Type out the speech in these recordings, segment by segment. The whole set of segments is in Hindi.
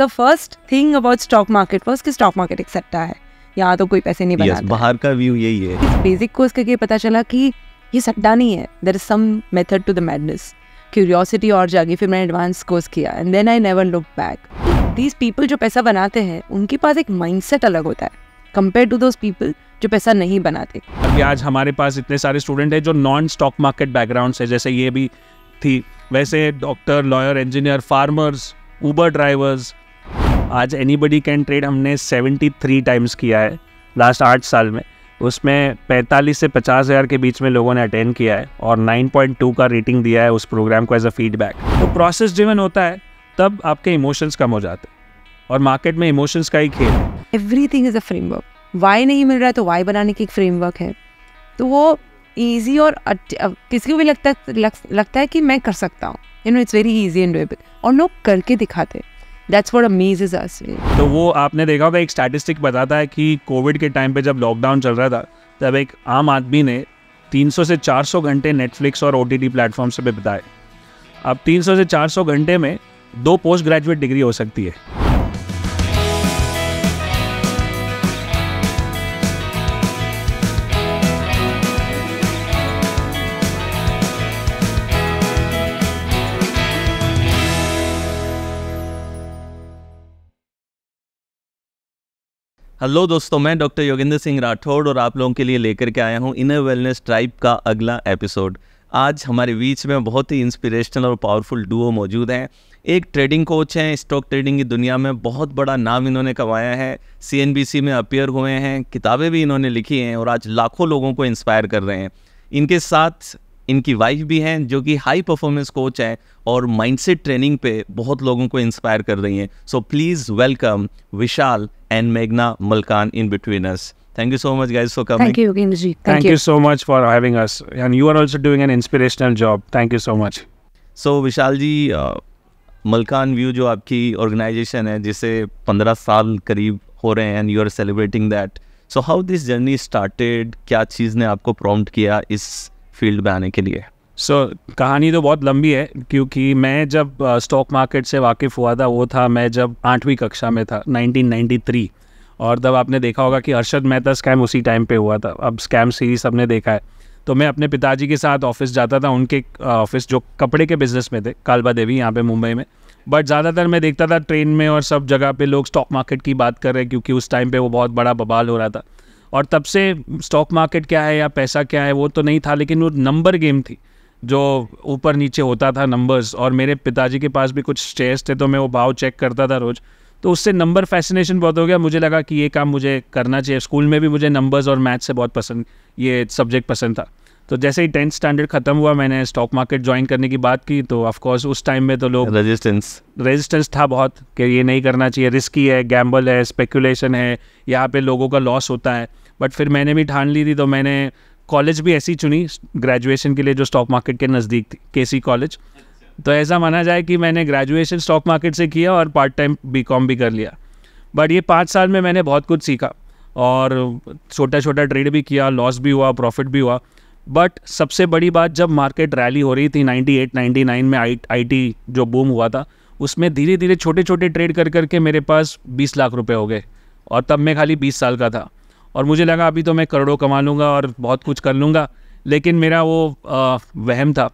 The first thing about stock market was कि स्टॉक मार्केट एक सट्टा है यहाँ तो कोई पैसे नहीं बनाता yes, बाहर का व्यू यही है इस बेसिक कोर्स करके पता चला कि ये सट्टा नहीं है there is some method to the madness curiosity और जागी फिर मैंने एडवांस कोर्स किया and then I never look back these people जो पैसा बनाते हैं उनके पास एक माइंड अलग होता है कंपेयर टू दोज पीपल जो पैसा नहीं बनाते अभी आज हमारे पास इतने सारे स्टूडेंट हैं जो नॉन स्टॉक मार्केट बैकग्राउंड से जैसे ये भी थी वैसे doctor lawyer engineer farmers Uber drivers आज एनी बडी कैन ट्रेड हमने थ्री टाइम्स किया है लास्ट आठ साल में उसमें पैंतालीस से पचास हज़ार के बीच में लोगों ने अटेंड किया है और नाइन पॉइंट टू का रेटिंग दिया है उस प्रोग्राम को एज अ फीडबैक तो प्रोसेस ड्रिवन होता है तब आपके इमोशंस कम हो जाते हैं और मार्केट में इमोशंस का ही खेल everything is a framework Y नहीं मिल रहा है तो वाई बनाने की एक फ्रेमवर्क है तो वो ईजी और किसी को भी लगता है लग, लगता है कि मैं कर सकता हूँ you know it's very easy and doable और लोग करके दिखाते हैं दैट्स व्हाट अमेजेस अस तो वो आपने देखा होगा एक स्टैटिस्टिक बताता है कि कोविड के टाइम पे जब लॉकडाउन चल रहा था तब एक आम आदमी ने 300 से 400 घंटे नेटफ्लिक्स और ओ टी से पे बिताए अब 300 से 400 घंटे में दो पोस्ट ग्रेजुएट डिग्री हो सकती है हेलो दोस्तों मैं डॉक्टर योगेंद्र सिंह राठौड़ और आप लोगों के लिए लेकर के आया हूँ इनर वेलनेस ट्राइब का अगला एपिसोड आज हमारे बीच में बहुत ही इंस्पिरेशनल और पावरफुल डुओ मौजूद हैं एक ट्रेडिंग कोच हैं स्टॉक ट्रेडिंग की दुनिया में बहुत बड़ा नाम इन्होंने कमाया है सी में अपियर हुए हैं किताबें भी इन्होंने लिखी हैं और आज लाखों लोगों को इंस्पायर कर रहे हैं इनके साथ इनकी वाइफ भी हैं जो कि हाई परफॉर्मेंस कोच हैं और माइंडसेट ट्रेनिंग पे बहुत लोगों को इंस्पायर कर रही हैं so please welcome Vishal and मेघना Malkan in between us thank you so much guys for coming thank you Genji. Thank, Thank you. you so much for having us. And you are also doing an inspirational job. Thank you so much. So, Vishal Malkan व्यू uh, जो आपकी ऑर्गेनाइजेशन है जिसे 15 साल करीब हो रहे हैं and you are celebrating that so how this journey started क्या चीज़ ने आपको प्रॉम्प्ट किया इस फील्ड में आने के लिए सो so, कहानी तो बहुत लंबी है क्योंकि मैं जब स्टॉक मार्केट से वाकिफ़ हुआ था वो था मैं जब आठवीं कक्षा में था 1993 और तब आपने देखा होगा कि अरशद मेहता स्कैम उसी टाइम पे हुआ था अब स्कैम सीरीज सबने देखा है तो मैं अपने पिताजी के साथ ऑफिस जाता था उनके ऑफिस जो कपड़े के बिजनेस में थे कालबा देवी यहाँ पे मुंबई में बट ज़्यादातर मैं देखता था ट्रेन में और सब जगह पे लोग स्टॉक मार्केट की बात कर रहे हैं क्योंकि उस टाइम पे वो बहुत बड़ा बबाल हो रहा था और तब से स्टॉक मार्केट क्या है या पैसा क्या है वो तो नहीं था लेकिन वो नंबर गेम थी जो ऊपर नीचे होता था नंबर्स और मेरे पिताजी के पास भी कुछ शेयर्स थे तो मैं वो भाव चेक करता था रोज़ तो उससे नंबर फैसिनेशन बहुत हो गया मुझे लगा कि ये काम मुझे करना चाहिए स्कूल में भी मुझे नंबर्स और मैथ से बहुत पसंद ये सब्जेक्ट पसंद था तो जैसे ही टेंथ स्टैंडर्ड खत्म हुआ मैंने स्टॉक मार्केट ज्वाइन करने की बात की तो ऑफकोर्स उस टाइम में तो लोग रेजिस्टेंस रेजिस्टेंस था बहुत कि ये नहीं करना चाहिए रिस्की है गैम्बल है स्पेकुलेशन है यहाँ पे लोगों का लॉस होता है बट फिर मैंने भी ठान ली थी तो मैंने कॉलेज भी ऐसी चुनी ग्रेजुएशन के लिए जो स्टॉक मार्केट के नज़दीक थी के कॉलेज तो ऐसा माना जाए कि मैंने ग्रेजुएशन स्टॉक मार्केट से किया और पार्ट टाइम बी भी कर लिया बट ये पाँच साल में मैंने बहुत कुछ सीखा और छोटा छोटा ट्रेड भी किया लॉस भी हुआ प्रॉफिट भी हुआ बट सबसे बड़ी बात जब मार्केट रैली हो रही थी 98 99 में आई आईटी जो बूम हुआ था उसमें धीरे धीरे छोटे छोटे ट्रेड कर करके मेरे पास 20 लाख रुपए हो गए और तब मैं खाली 20 साल का था और मुझे लगा अभी तो मैं करोड़ों कमा लूँगा और बहुत कुछ कर लूँगा लेकिन मेरा वो वहम था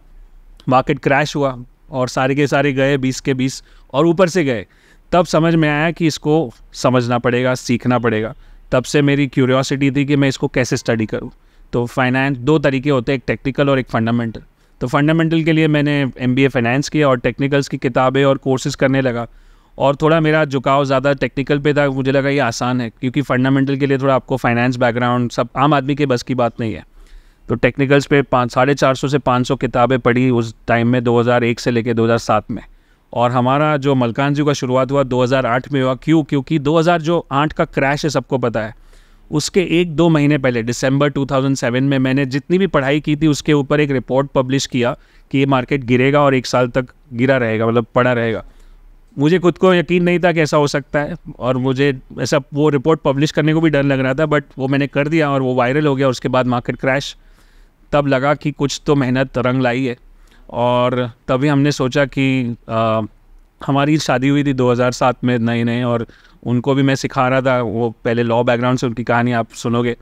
मार्केट क्रैश हुआ और सारे के सारे गए बीस के बीस और ऊपर से गए तब समझ में आया कि इसको समझना पड़ेगा सीखना पड़ेगा तब से मेरी क्यूरियोसिटी थी कि मैं इसको कैसे स्टडी करूँ तो फाइनेंस दो तरीके होते हैं एक टेक्निकल और एक फंडामेंटल तो फंडामेंटल के लिए मैंने एम फाइनेंस किया और टेक्निकल्स की किताबें और कोर्सेज़ करने लगा और थोड़ा मेरा झुकाव ज़्यादा टेक्निकल पे था मुझे लगा ये आसान है क्योंकि फंडामेंटल के लिए थोड़ा आपको फाइनेंस बैकग्राउंड सब आम आदमी के बस की बात नहीं है तो टेक्निकल्स पे पाँच साढ़े चार सौ से पाँच सौ किताबें पढ़ी उस टाइम में 2001 से लेके 2007 में और हमारा जो मलकान जी का शुरुआत हुआ आठ में हुआ क्यों क्योंकि हज़ार जो आठ का क्रैश है सबको पता है उसके एक दो महीने पहले दिसंबर 2007 में मैंने जितनी भी पढ़ाई की थी उसके ऊपर एक रिपोर्ट पब्लिश किया कि ये मार्केट गिरेगा और एक साल तक गिरा रहेगा मतलब पड़ा रहेगा मुझे खुद को यकीन नहीं था कि ऐसा हो सकता है और मुझे ऐसा वो रिपोर्ट पब्लिश करने को भी डर लग रहा था बट वो मैंने कर दिया और वो वायरल हो गया उसके बाद मार्केट क्रैश तब लगा कि कुछ तो मेहनत रंग लाई है और तभी हमने सोचा कि आ, हमारी शादी हुई थी 2007 में नए नए और उनको भी मैं सिखा रहा था वो पहले लॉ बैकग्राउंड से उनकी कहानी आप सुनोगे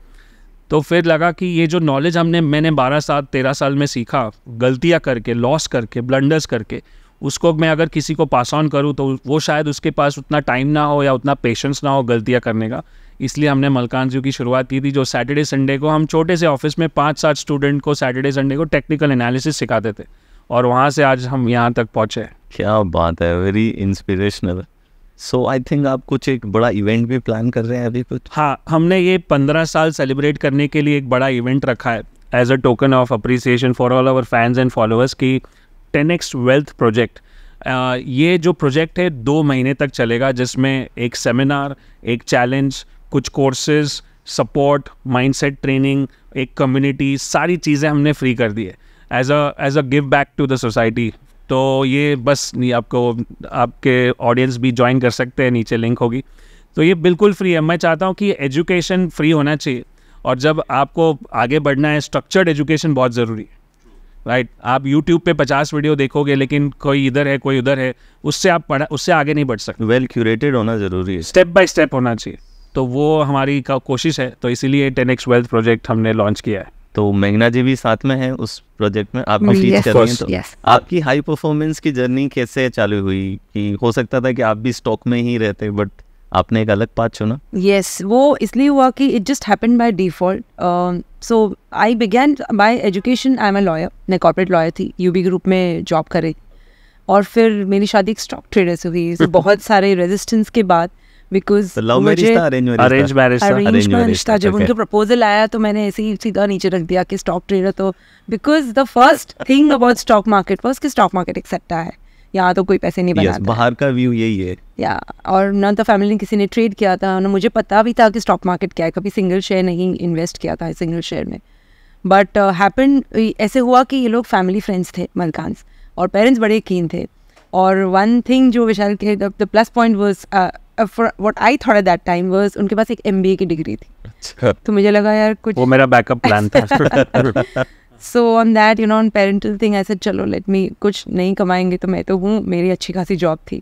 तो फिर लगा कि ये जो नॉलेज हमने मैंने 12 साल 13 साल में सीखा गलतियाँ करके लॉस करके ब्लंडर्स करके उसको मैं अगर किसी को पास ऑन करूँ तो वो शायद उसके पास उतना टाइम ना हो या उतना पेशेंस ना हो गलतियाँ करने का इसलिए हमने मलकान जू की शुरुआत की थी जो सैटरडे संडे को हम छोटे से ऑफिस में पाँच सात स्टूडेंट को सैटरडे संडे को टेक्निकल एनालिसिस सिखाते थे और वहाँ से आज हम यहाँ तक पहुँचे क्या बात है very inspirational so I think आप कुछ एक बड़ा इवेंट भी प्लान कर रहे हैं अभी कुछ हाँ हमने ये पंद्रह साल सेलिब्रेट करने के लिए एक बड़ा इवेंट रखा है as a token of appreciation for all our fans and followers की टेन एक्स वेल्थ प्रोजेक्ट ये जो प्रोजेक्ट है दो महीने तक चलेगा जिसमें एक सेमिनार एक चैलेंज कुछ कोर्सेज सपोर्ट माइंडसेट ट्रेनिंग एक कम्युनिटी सारी चीज़ें हमने फ्री कर दी है as a as a give back to the society तो ये बस नहीं आपको आपके ऑडियंस भी ज्वाइन कर सकते हैं नीचे लिंक होगी तो ये बिल्कुल फ्री है मैं चाहता हूँ कि एजुकेशन फ्री होना चाहिए और जब आपको आगे बढ़ना है स्ट्रक्चर्ड एजुकेशन बहुत ज़रूरी है राइट right? आप यूट्यूब पे पचास वीडियो देखोगे लेकिन कोई इधर है कोई उधर है उससे आप पढ़ा उससे आगे नहीं बढ़ सकते वेल क्यूरेटेड होना ज़रूरी है स्टेप बाय स्टेप होना चाहिए तो वो हमारी का कोशिश है तो इसीलिए टेन एक्स वेल्थ प्रोजेक्ट हमने लॉन्च किया है तो मेघना जी भी साथ में है उस प्रोजेक्ट में आप भी yes, कर रही हैं तो yes. आपकी हाई परफॉर्मेंस की जर्नी कैसे चालू हुई कि हो सकता था कि आप भी स्टॉक में ही रहते बट आपने एक अलग पाथ चुना यस yes, वो इसलिए हुआ कि it just happened by default so I began by education I am a lawyer मैं कॉर्पोरेट लॉयर थी यूबी ग्रुप में जॉब करे और फिर मेरी शादी एक स्टॉक ट्रेडर से हुई so बहुत सारे रेजिस्टेंस के बाद बिकॉज अरेंज मैरिज था जब उनके प्रपोजल आया तो मैंने ऐसे ही सीधा नीचे रख दिया कि स्टॉक ट्रेडर तो because the first thing about stock market was कि स्टॉक मार्केट एक सट्टा है यहाँ तो कोई पैसे नहीं बनाता yes, बाहर का व्यू यही है या और ना तो फैमिली ने किसी ने ट्रेड किया था ना मुझे पता भी था कि स्टॉक मार्केट क्या है कभी सिंगल शेयर नहीं इन्वेस्ट किया था सिंगल शेयर में बट हैपन uh, ऐसे हुआ कि ये लोग फैमिली फ्रेंड्स थे मलकानस और पेरेंट्स बड़े कीन थे और वन थिंग जो विशाल के the plus point was for what I thought that time was उनके पास एक एम की डिग्री थी अच्छा। तो मुझे लगा यार कुछ वो मेरा बैकअप प्लान था अच्छा। So on that you know on parental thing ऐसे चलो लेट मी कुछ नहीं कमाएंगे तो मैं तो हूँ मेरी अच्छी खासी जॉब थी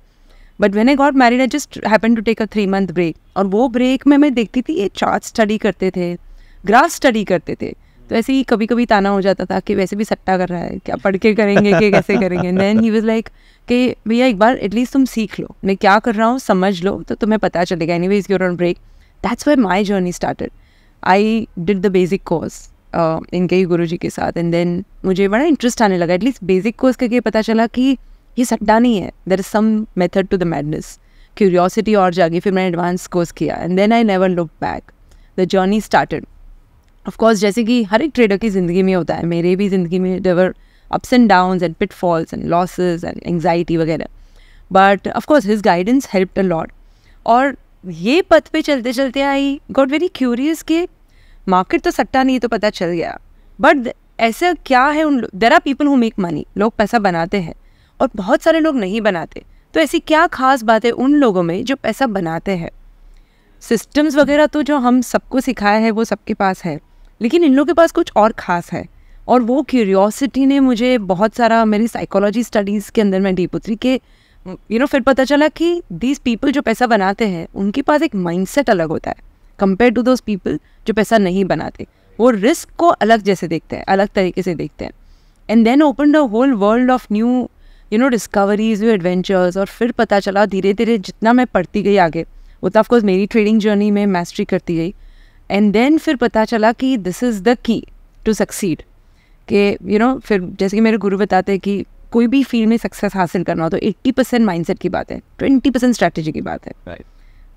but when I got married I just happen to take a three month break और वो ब्रेक में मैं देखती थी ये चार्ट स्टडी करते थे ग्राफ स्टडी करते थे तो ऐसे ही कभी कभी ताना हो जाता था कि वैसे भी सट्टा कर रहा है क्या पढ़ के करेंगे कि कैसे करेंगे देन ही वॉज लाइक कि भैया एक बार एटलीस्ट तुम सीख लो मैं क्या कर रहा हूँ समझ लो तो तुम्हें पता चलेगा anyways your on break that's way my journey started I did the basic course इनके ही गुरु जी के साथ एंड देन मुझे बड़ा इंटरेस्ट आने लगा एटलीस्ट बेसिक कोर्स करके पता चला कि ये सट्टा नहीं है there is some method to the madness curiosity और जागी फिर मैंने एडवांस कोर्स किया and then I never look back the journey started of course जैसे कि हर एक ट्रेडर की ज़िंदगी में होता है मेरे भी ज़िंदगी में there were ups and down and pitfalls and losses and anxiety वगैरह but of course his guidance help a lot और ये पथ पे चलते चलते आई गॉट वेरी क्यूरियस कि मार्केट तो सट्टा नहीं है तो पता चल गया बट ऐसा क्या है उन there are people who make money लोग पैसा बनाते हैं और बहुत सारे लोग नहीं बनाते तो ऐसी क्या खास बातें उन लोगों में जो पैसा बनाते हैं सिस्टम्स वगैरह तो जो हम सबको सिखाया है वो सबके पास है लेकिन इन लोगों के पास कुछ और ख़ास है और वो क्यूरियोसिटी ने मुझे बहुत सारा मेरी साइकोलॉजी स्टडीज़ के अंदर मैं डीप उतरी के यू नो फिर पता चला कि दीज पीपल जो पैसा बनाते हैं उनके पास एक माइंडसेट अलग होता है कंपेयर टू दोज पीपल जो पैसा नहीं बनाते वो रिस्क को अलग जैसे देखते हैं अलग तरीके से देखते हैं and then open the whole world of new you know discoveries you adventures और फिर पता चला धीरे धीरे जितना मैं पढ़ती गई आगे उतना ऑफकोर्स मेरी ट्रेडिंग जर्नी में मैस्ट्री करती गई एंड देन फिर पता चला कि this is the key to succeed के यू नो फिर जैसे कि मेरे गुरु बताते हैं कि कोई भी फील्ड में सक्सेस हासिल करना हो तो 80 परसेंट माइंड की बात है 20 परसेंट स्ट्रैटेजी की बात है right.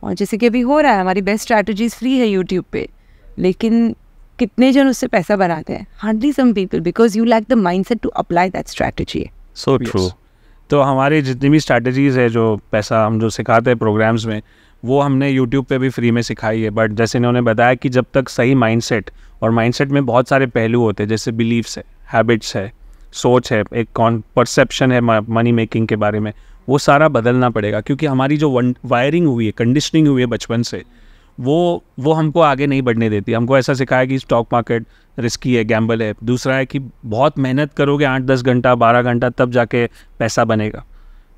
और जैसे कि अभी हो रहा है हमारी बेस्ट स्ट्रैटेजीज फ्री है यूट्यूब पे लेकिन कितने जन उससे पैसा बनाते हैं hardly some people because you lack the mind set to apply that strategy so true तो हमारी जितनी भी स्ट्रैटेजीज़ है जो पैसा हम जो सिखाते हैं प्रोग्राम्स में वो हमने यूट्यूब पे भी फ्री में सिखाई है बट जैसे इन्होंने बताया कि जब तक सही माइंडसेट और माइंडसेट में बहुत सारे पहलू होते हैं जैसे बिलीव्स है हैबिट्स है सोच है एक कॉन परसेप्शन है मनी मेकिंग के बारे में वो सारा बदलना पड़ेगा क्योंकि हमारी जो वायरिंग हुई है कंडीशनिंग हुई है बचपन से वो वो हमको आगे नहीं बढ़ने देती हमको ऐसा सिखाया कि स्टॉक मार्केट रिस्की है गैम्बल है दूसरा है कि बहुत मेहनत करोगे आठ दस घंटा बारह घंटा तब जाके पैसा बनेगा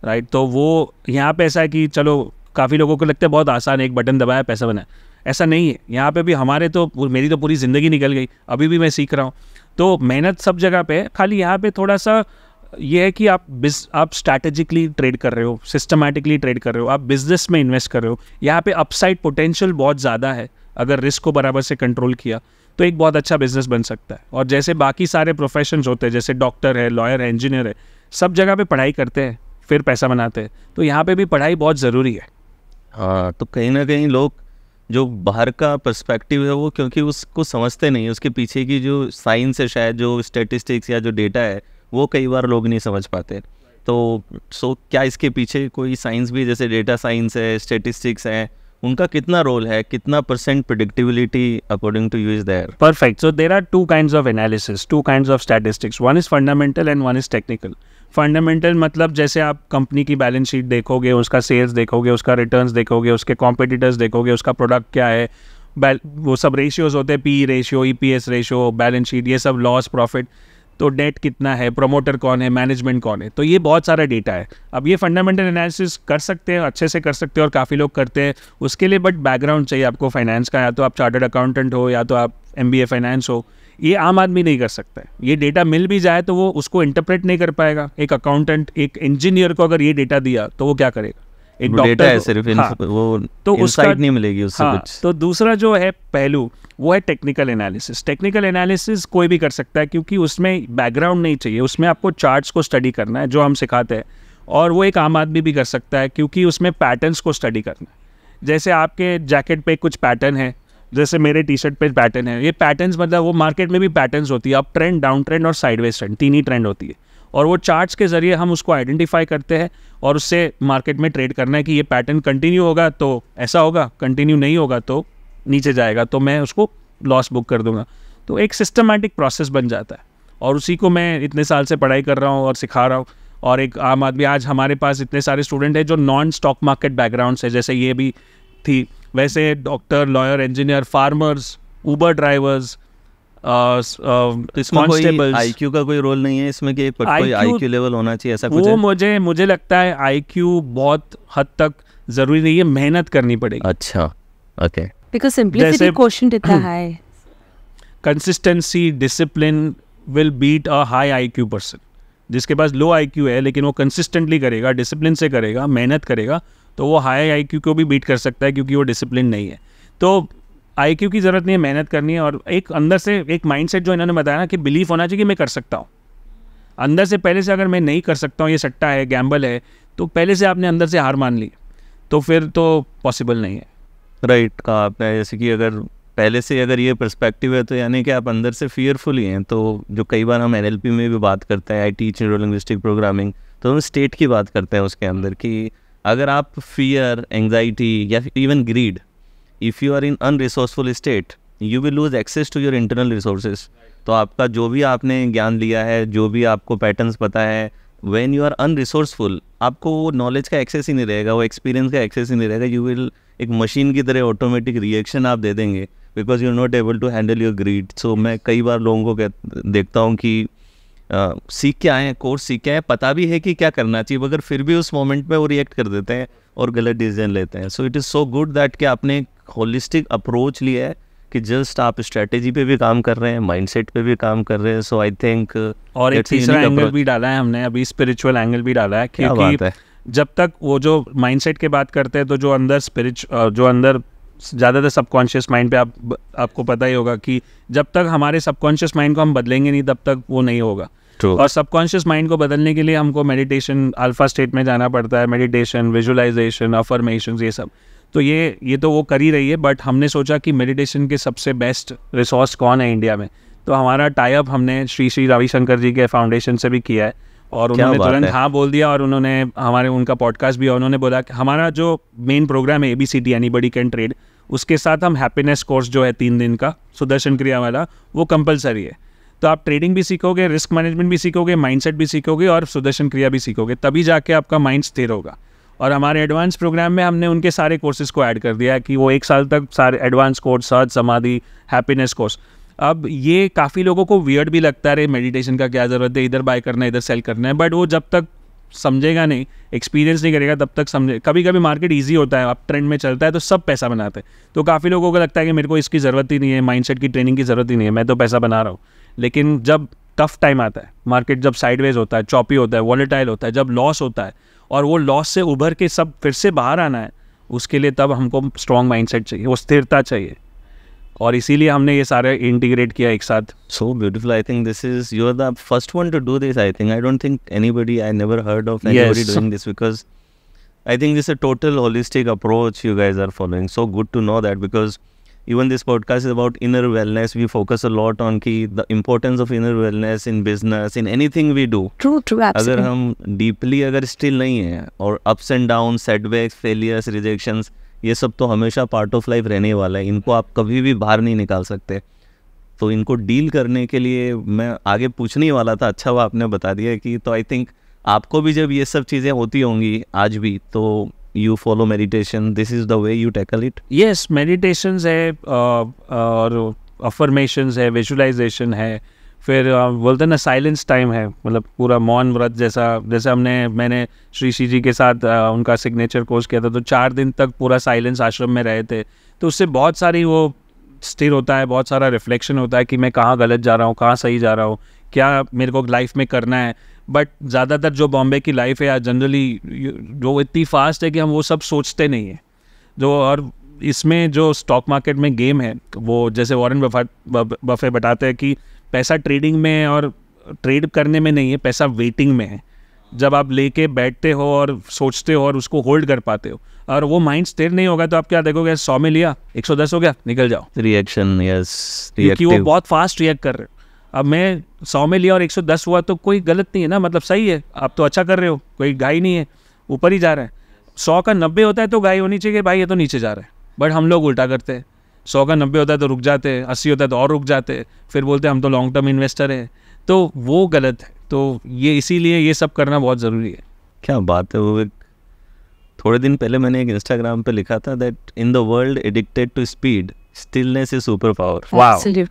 राइट तो वो यहाँ पे ऐसा है कि चलो काफ़ी लोगों को लगता है बहुत आसान है एक बटन दबाया पैसा बनाया ऐसा नहीं है यहाँ पे भी हमारे तो मेरी तो पूरी ज़िंदगी निकल गई अभी भी मैं सीख रहा हूँ तो मेहनत सब जगह पे खाली यहाँ पे थोड़ा सा ये है कि आप बिज आप स्ट्रैटेजिकली ट्रेड कर रहे हो सिस्टमैटिकली ट्रेड कर रहे हो आप बिजनेस में इन्वेस्ट कर रहे हो यहाँ पे अपसाइड पोटेंशियल बहुत ज़्यादा है अगर रिस्क को बराबर से कंट्रोल किया तो एक बहुत अच्छा बिजनेस बन सकता है और जैसे बाकी सारे प्रोफेशन होते हैं जैसे डॉक्टर है लॉयर है इंजीनियर है सब जगह पे पढ़ाई करते हैं फिर पैसा बनाते हैं तो यहाँ पे भी पढ़ाई बहुत ज़रूरी है हाँ तो कहीं ना कहीं लोग जो बाहर का पर्सपेक्टिव है वो क्योंकि उसको समझते नहीं उसके पीछे की जो साइंस है शायद जो स्टेटिस्टिक्स या जो डेटा है वो कई बार लोग नहीं समझ पाते तो सो so, क्या इसके पीछे कोई साइंस भी जैसे डेटा साइंस है स्टेटिस्टिक्स है उनका कितना रोल है कितना percent predictability according to you is there perfect so there are two kind of analysis two kind of statistics one is fundamental and one is technical fundamental मतलब जैसे आप कंपनी की बैलेंस शीट देखोगे उसका सेल्स देखोगे उसका रिटर्न देखोगे उसके कॉम्पिटिटर्स देखोगे उसका प्रोडक्ट क्या है वो सब रेशियोज होते हैं P ratio E P S ratio balance sheet ये सब लॉस प्रॉफिट तो डेट कितना है प्रोमोटर कौन है मैनेजमेंट कौन है तो ये बहुत सारा डेटा है अब ये फंडामेंटल एनालिसिस कर सकते हैं अच्छे से कर सकते हैं और काफ़ी लोग करते हैं उसके लिए बट बैकग्राउंड चाहिए आपको फाइनेंस का या तो आप चार्टर्ड अकाउंटेंट हो या तो आप एम बी ए फाइनेंस हो ये आम आदमी नहीं कर सकता है ये डेटा मिल भी जाए तो वो उसको इंटरप्रेट नहीं कर पाएगा एक अकाउंटेंट एक इंजीनियर को अगर ये डेटा दिया तो वो क्या करेगा एक डेटा है सिर्फ हाँ, वो तो उसका नहीं मिलेगी उससे हाँ, कुछ तो दूसरा जो है पहलू वो है टेक्निकल एनालिसिस टेक्निकल एनालिसिस कोई भी कर सकता है क्योंकि उसमें बैकग्राउंड नहीं चाहिए उसमें आपको चार्ट्स को स्टडी करना है जो हम सिखाते हैं और वो एक आम आदमी भी कर सकता है क्योंकि उसमें पैटर्न्स को स्टडी करना है जैसे आपके जैकेट पे कुछ पैटर्न है जैसे मेरे टी शर्ट पे पैटर्न है ये पैटर्न्स मतलब वो मार्केट में भी पैटर्न्स होती है अब ट्रेंड डाउन ट्रेंड और साइडवेज ट्रेंड तीन ही ट्रेंड होती है और वो चार्ट्स के ज़रिए हम उसको आइडेंटिफाई करते हैं और उससे मार्केट में ट्रेड करना है कि ये पैटर्न कंटिन्यू होगा तो ऐसा होगा कंटिन्यू नहीं होगा तो नीचे जाएगा तो मैं उसको लॉस बुक कर दूंगा तो एक सिस्टमेटिक प्रोसेस बन जाता है और उसी को मैं इतने साल से पढ़ाई कर रहा हूँ और सिखा रहा हूँ और एक आम आदमी आज हमारे पास इतने सारे स्टूडेंट हैं जो नॉन स्टॉक मार्केट बैकग्राउंड से जैसे ये भी थी वैसे doctor lawyer engineer farmers Uber drivers IQ uh, um, तो का कोई रोल नहीं है इसमें कि आईक्यू लेवल होना चाहिए ऐसा कुछ वो मुझे मुझे लगता है आईक्यू बहुत हद तक जरूरी नहीं है मेहनत करनी पड़ेगी अच्छा ओके बिकॉज सिंपलिसिटी इतना high consistency discipline will beat a high IQ person जिसके पास लो आईक्यू है लेकिन वो कंसिस्टेंटली करेगा डिसिप्लिन से करेगा मेहनत करेगा तो वो हाई आईक्यू को भी बीट कर सकता है क्योंकि वो डिसिप्लिन नहीं है तो आई क्यू की ज़रूरत नहीं है मेहनत करनी है और एक अंदर से एक सेट जो इन्होंने बताया ना कि बिलीव होना चाहिए कि मैं कर सकता हूँ अंदर से पहले से अगर मैं नहीं कर सकता हूँ ये सट्टा है गैम्बल है तो पहले से आपने अंदर से हार मान ली तो फिर तो पॉसिबल नहीं है राइट right, कहा आपने जैसे कि अगर पहले से अगर ये परस्पेक्टिव है तो यानी कि आप अंदर से फियरफुल ही हैं तो जो कई बार हम एन में भी बात करते हैं आई टीच न्यूरोलिंग्विस्टिक प्रोग्रामिंग तो हम स्टेट की बात करते हैं उसके अंदर कि अगर आप फियर एंगजाइटी या even greed if you are in unresourceful state you will lose access to your internal resources तो आपका जो भी आपने ज्ञान लिया है जो भी आपको पैटर्न्स पता है वैन यू आर अनरिसोर्सफुल आपको वो नॉलेज का एक्सेस ही नहीं रहेगा वो एक्सपीरियंस का एक्सेस ही नहीं रहेगा यू विल एक मशीन की तरह ऑटोमेटिक रिएक्शन आप दे देंगे because you are not able to handle your greed so मैं कई बार लोगों को देखता हूँ कि आ, सीख के आए हैं कोर्स सीख के आए पता भी है कि क्या करना चाहिए मगर फिर भी उस मोमेंट में वो रिएक्ट कर देते हैं और गलत डिसीजन लेते हैं so it is so good that कि आपने होलिस्टिक अप्रोच लिया है कि जस्ट आप स्ट्रेटेजी पे भी काम कर रहे हैं माइंडसेट पे भी काम कर रहे हैं सो आई थिंक और एक तीसरा एंगल भी डाला है हमने अभी स्पिरिचुअल एंगल भी डाला है क्योंकि जब तक वो जो माइंडसेट की बात करते हैं तो जो अंदर स्पिरिच uh, जो अंदर ज़्यादातर सबकॉन्शियस माइंड पे आप आपको पता ही होगा कि जब तक हमारे सबकॉन्शियस माइंड को हम बदलेंगे नहीं तब तक वो नहीं होगा True. और सबकॉन्शियस माइंड को बदलने के लिए हमको मेडिटेशन अल्फा स्टेट में जाना पड़ता है मेडिटेशन विजुलाइजेशन अफर्मेशन ये सब तो ये ये तो वो कर ही रही है बट हमने सोचा कि मेडिटेशन के सबसे बेस्ट रिसोर्स कौन है इंडिया में तो हमारा टाइप हमने श्री श्री रविशंकर जी के फाउंडेशन से भी किया है और उन्होंने तुरंत हाँ बोल दिया और उन्होंने हमारे उनका पॉडकास्ट भी उन्होंने बोला कि हमारा जो मेन प्रोग्राम है A B C T anybody can trade उसके साथ हम हैप्पीनेस कोर्स जो है तीन दिन का सुदर्शन क्रिया वाला वो कंपलसरी है तो आप ट्रेडिंग भी सीखोगे रिस्क मैनेजमेंट भी सीखोगे माइंडसेट भी सीखोगे और सुदर्शन क्रिया भी सीखोगे तभी जाके आपका माइंड स्थिर होगा और हमारे एडवांस प्रोग्राम में हमने उनके सारे कोर्सेज को ऐड कर दिया कि वो एक साल तक सारे एडवांस कोर्स सर्च समाधि हैप्पीनेस कोर्स अब ये काफ़ी लोगों को वियर्ड भी लगता है मेडिटेशन का क्या ज़रूरत है इधर बाय करना है इधर सेल करना है बट वो जब तक समझेगा नहीं एक्सपीरियंस नहीं करेगा तब तक समझे कभी कभी मार्केट ईजी होता है आप ट्रेंड में चलता है तो सब पैसा बनाते हैं तो काफ़ी लोगों को लगता है कि मेरे को इसकी ज़रूरत ही नहीं है माइंडसेट की ट्रेनिंग की ज़रूरत ही नहीं है मैं तो पैसा बना रहा हूँ लेकिन जब टफ टाइम आता है मार्केट जब साइडवेज होता है चॉपी होता है वॉलेटाइल होता है जब लॉस होता है और वो लॉस से उभर के सब फिर से बाहर आना है उसके लिए तब हमको स्ट्रॉन्ग माइंडसेट चाहिए वो स्थिरता चाहिए और इसीलिए हमने ये सारे इंटीग्रेट किया एक साथ so beautiful I think this is you are the first one to do this I think I don't think anybody I never heard of doing this because I think this a total holistic approach you guys are following so good to know that because even this podcast is about inner wellness. We focus a lot on ki, the importance of inner wellness in business, in anything we do. True, true, absolutely. अगर हम deeply अगर still नहीं है और ups and downs, setbacks, failures, rejections ये सब तो हमेशा पार्ट ऑफ लाइफ रहने वाला है इनको आप कभी भी बाहर नहीं निकाल सकते तो इनको डील करने के लिए मैं आगे पूछने ही वाला था अच्छा वो आपने बता दिया कि तो आई थिंक आपको भी जब ये सब चीज़ें होती होंगी आज भी तो you follow meditation this is the way you tackle it yes meditation है और affirmations है विजुलाइजेशन है फिर बोलते हैं ना साइलेंस टाइम है मतलब पूरा मौन व्रत जैसा जैसे हमने मैंने श्री श्री जी के साथ उनका सिग्नेचर कोर्स किया था तो चार दिन तक पूरा साइलेंस आश्रम में रहे थे तो उससे बहुत सारी वो स्थिर होता है बहुत सारा रिफ्लेक्शन होता है कि मैं कहाँ गलत जा रहा हूँ कहाँ सही जा रहा हूँ क्या मेरे को लाइफ में करना है बट ज़्यादातर जो बॉम्बे की लाइफ है या जनरली जो इतनी फास्ट है कि हम वो सब सोचते नहीं है जो और इसमें जो स्टॉक मार्केट में गेम है वो जैसे वॉरेन बफा बफे बताते हैं कि पैसा ट्रेडिंग में और ट्रेड करने में नहीं है पैसा वेटिंग में है जब आप लेके बैठते हो और सोचते हो और उसको होल्ड कर पाते हो और वो माइंड स्थिर नहीं होगा तो आप क्या देखोगे सौ में लिया एक सौ दस हो गया निकल जाओ रिएक्शन यस क्योंकि वो बहुत फास्ट रिएक्ट कर रहे हो अब मैं सौ में लिया और एक सौ दस हुआ तो कोई गलत नहीं है ना मतलब सही है आप तो अच्छा कर रहे हो कोई गाय नहीं है ऊपर ही जा रहा है सौ का नब्बे होता है तो गाय होनी चाहिए भाई ये तो नीचे जा रहा है बट हम लोग उल्टा करते हैं सौ का नब्बे होता है तो रुक जाते हैं अस्सी होता है तो और रुक जाते हैं फिर बोलते हैं हम तो लॉन्ग टर्म इन्वेस्टर हैं तो वो गलत है तो ये इसीलिए ये सब करना बहुत ज़रूरी है क्या बात है वो थोड़े दिन पहले मैंने एक इंस्टाग्राम पे लिखा था that in the world addicted to speed stillness is super power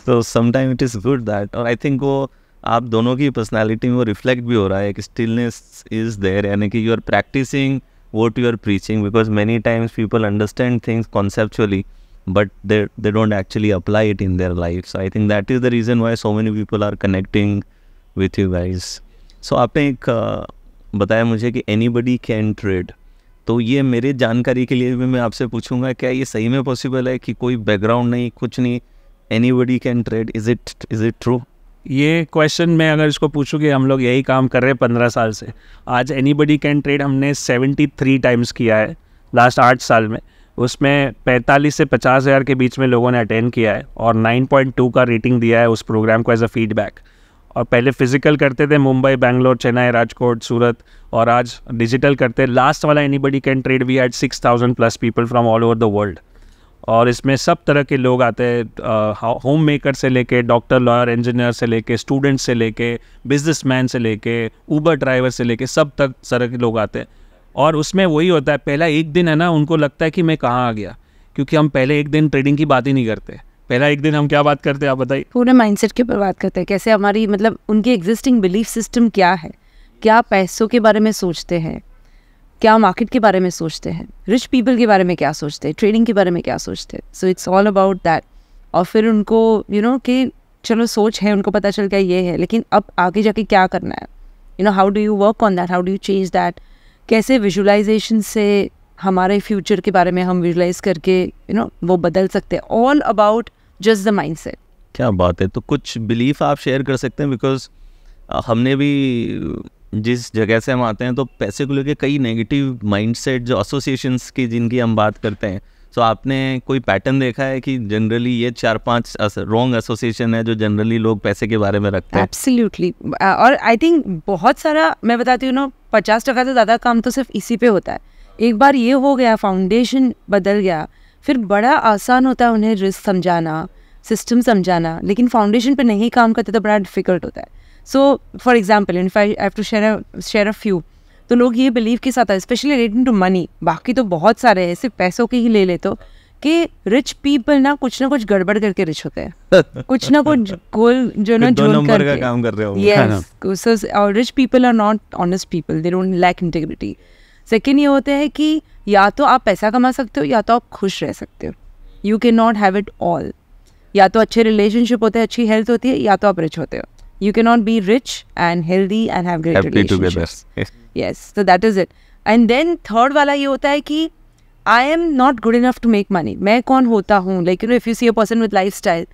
so sometime it is good that और आई थिंक वो आप दोनों की पर्सनैलिटी में वो रिफ्लेक्ट भी हो रहा है कि स्टिलनेस इज देयर यानी कि you are practicing what you are preaching because many times people understand things conceptually but they they don't actually apply it in their life so I think that is the reason why so many people are connecting with you guys so आपने एक बताया मुझे कि एनी बडी कैन ट्रेड तो ये मेरे जानकारी के लिए भी मैं आपसे पूछूंगा क्या ये सही में पॉसिबल है कि कोई बैकग्राउंड नहीं कुछ नहीं anybody can trade is it is it true ये क्वेश्चन मैं अगर इसको पूछूँ कि हम लोग यही काम कर रहे हैं पंद्रह साल से आज एनी बडी कैन ट्रेड हमने सेवेंटी थ्री टाइम्स किया है लास्ट आठ साल में उसमें पैंतालीस से पचास हज़ार के बीच में लोगों ने अटेंड किया है और नाइन पॉइंट टू का रेटिंग दिया है उस प्रोग्राम को एज अ फीडबैक और पहले फिजिकल करते थे मुंबई बैंगलोर चेन्नई राजकोट सूरत और आज डिजिटल करते लास्ट वाला anybody can trade we had six thousand plus people from all over the world और इसमें सब तरह के लोग आते हैं होम मेकर से लेके डॉक्टर लॉयर इंजीनियर से लेके स्टूडेंट से लेके बिजनेस से लेके ऊबर ड्राइवर से लेके सब तक तरह के लोग आते हैं और उसमें वही होता है पहला एक दिन है ना उनको लगता है कि मैं कहाँ आ गया क्योंकि हम पहले एक दिन ट्रेडिंग की बात ही नहीं करते पहला एक दिन हम क्या बात करते हैं आप बताइए पूरे माइंडसेट के ऊपर बात करते हैं कैसे हमारी मतलब उनकी एग्जिस्टिंग बिलीफ सिस्टम क्या है क्या पैसों के बारे में सोचते हैं क्या मार्केट के बारे में सोचते हैं रिच पीपल के बारे में क्या सोचते हैं ट्रेडिंग के बारे में क्या सोचते हैं so it's all about that और फिर उनको यू नो कि चलो सोच है उनको पता चल गया ये है लेकिन अब आगे जाके क्या करना है you know how do you work on that how do you change that कैसे विजुलाइजेशन से हमारे फ्यूचर के बारे में हम विजुलाइज करके यू you नो know, वो बदल सकते हैं all about just the mind set क्या बात है तो कुछ बिलीफ आप शेयर कर सकते हैं बिकॉज हमने भी जिस जगह से हम आते हैं तो पैसे को लेकर कई नेगेटिव माइंडसेट जो एसोसिएशन की जिनकी हम बात करते हैं सो so, आपने कोई पैटर्न देखा है कि जनरली ये चार पांच रॉन्ग एसोसिएशन है जो जनरली लोग पैसे के बारे में रखते हैं एब्सोल्युटली और आई थिंक बहुत सारा मैं बताती हूँ ना पचास टका से ज़्यादा काम तो सिर्फ इसी पे होता है एक बार ये हो गया फाउंडेशन बदल गया फिर बड़ा आसान होता है उन्हें रिस्क समझाना सिस्टम समझाना लेकिन फाउंडेशन पर नहीं काम करते तो बड़ा डिफिकल्ट होता है so for example in I have to share share a few तो लोग ये बिलीव के साथ आए स्पेशली रिलेटिंग टू मनी बाकी तो बहुत सारे हैं सिर्फ पैसों के ही ले लेते तो कि रिच पीपल ना कुछ ना कुछ गड़बड़ करके रिच होते हैं कुछ ना कुछ गोल जो ना जो का काम कर रहे हो यस हाँ और rich people are not honest people they don't lack integrity second ये होता है कि या तो आप पैसा कमा सकते हो या तो आप खुश रह सकते हो you can not have it all या तो अच्छे रिलेशनशिप होते हैं अच्छी हेल्थ होती है या तो आप रिच होते हो you can not be rich and healthy and have great yes so that is it and then third वाला ये होता है कि I am not good enough to make money मैं कौन होता हूँ लेकिन if you see a person with lifestyle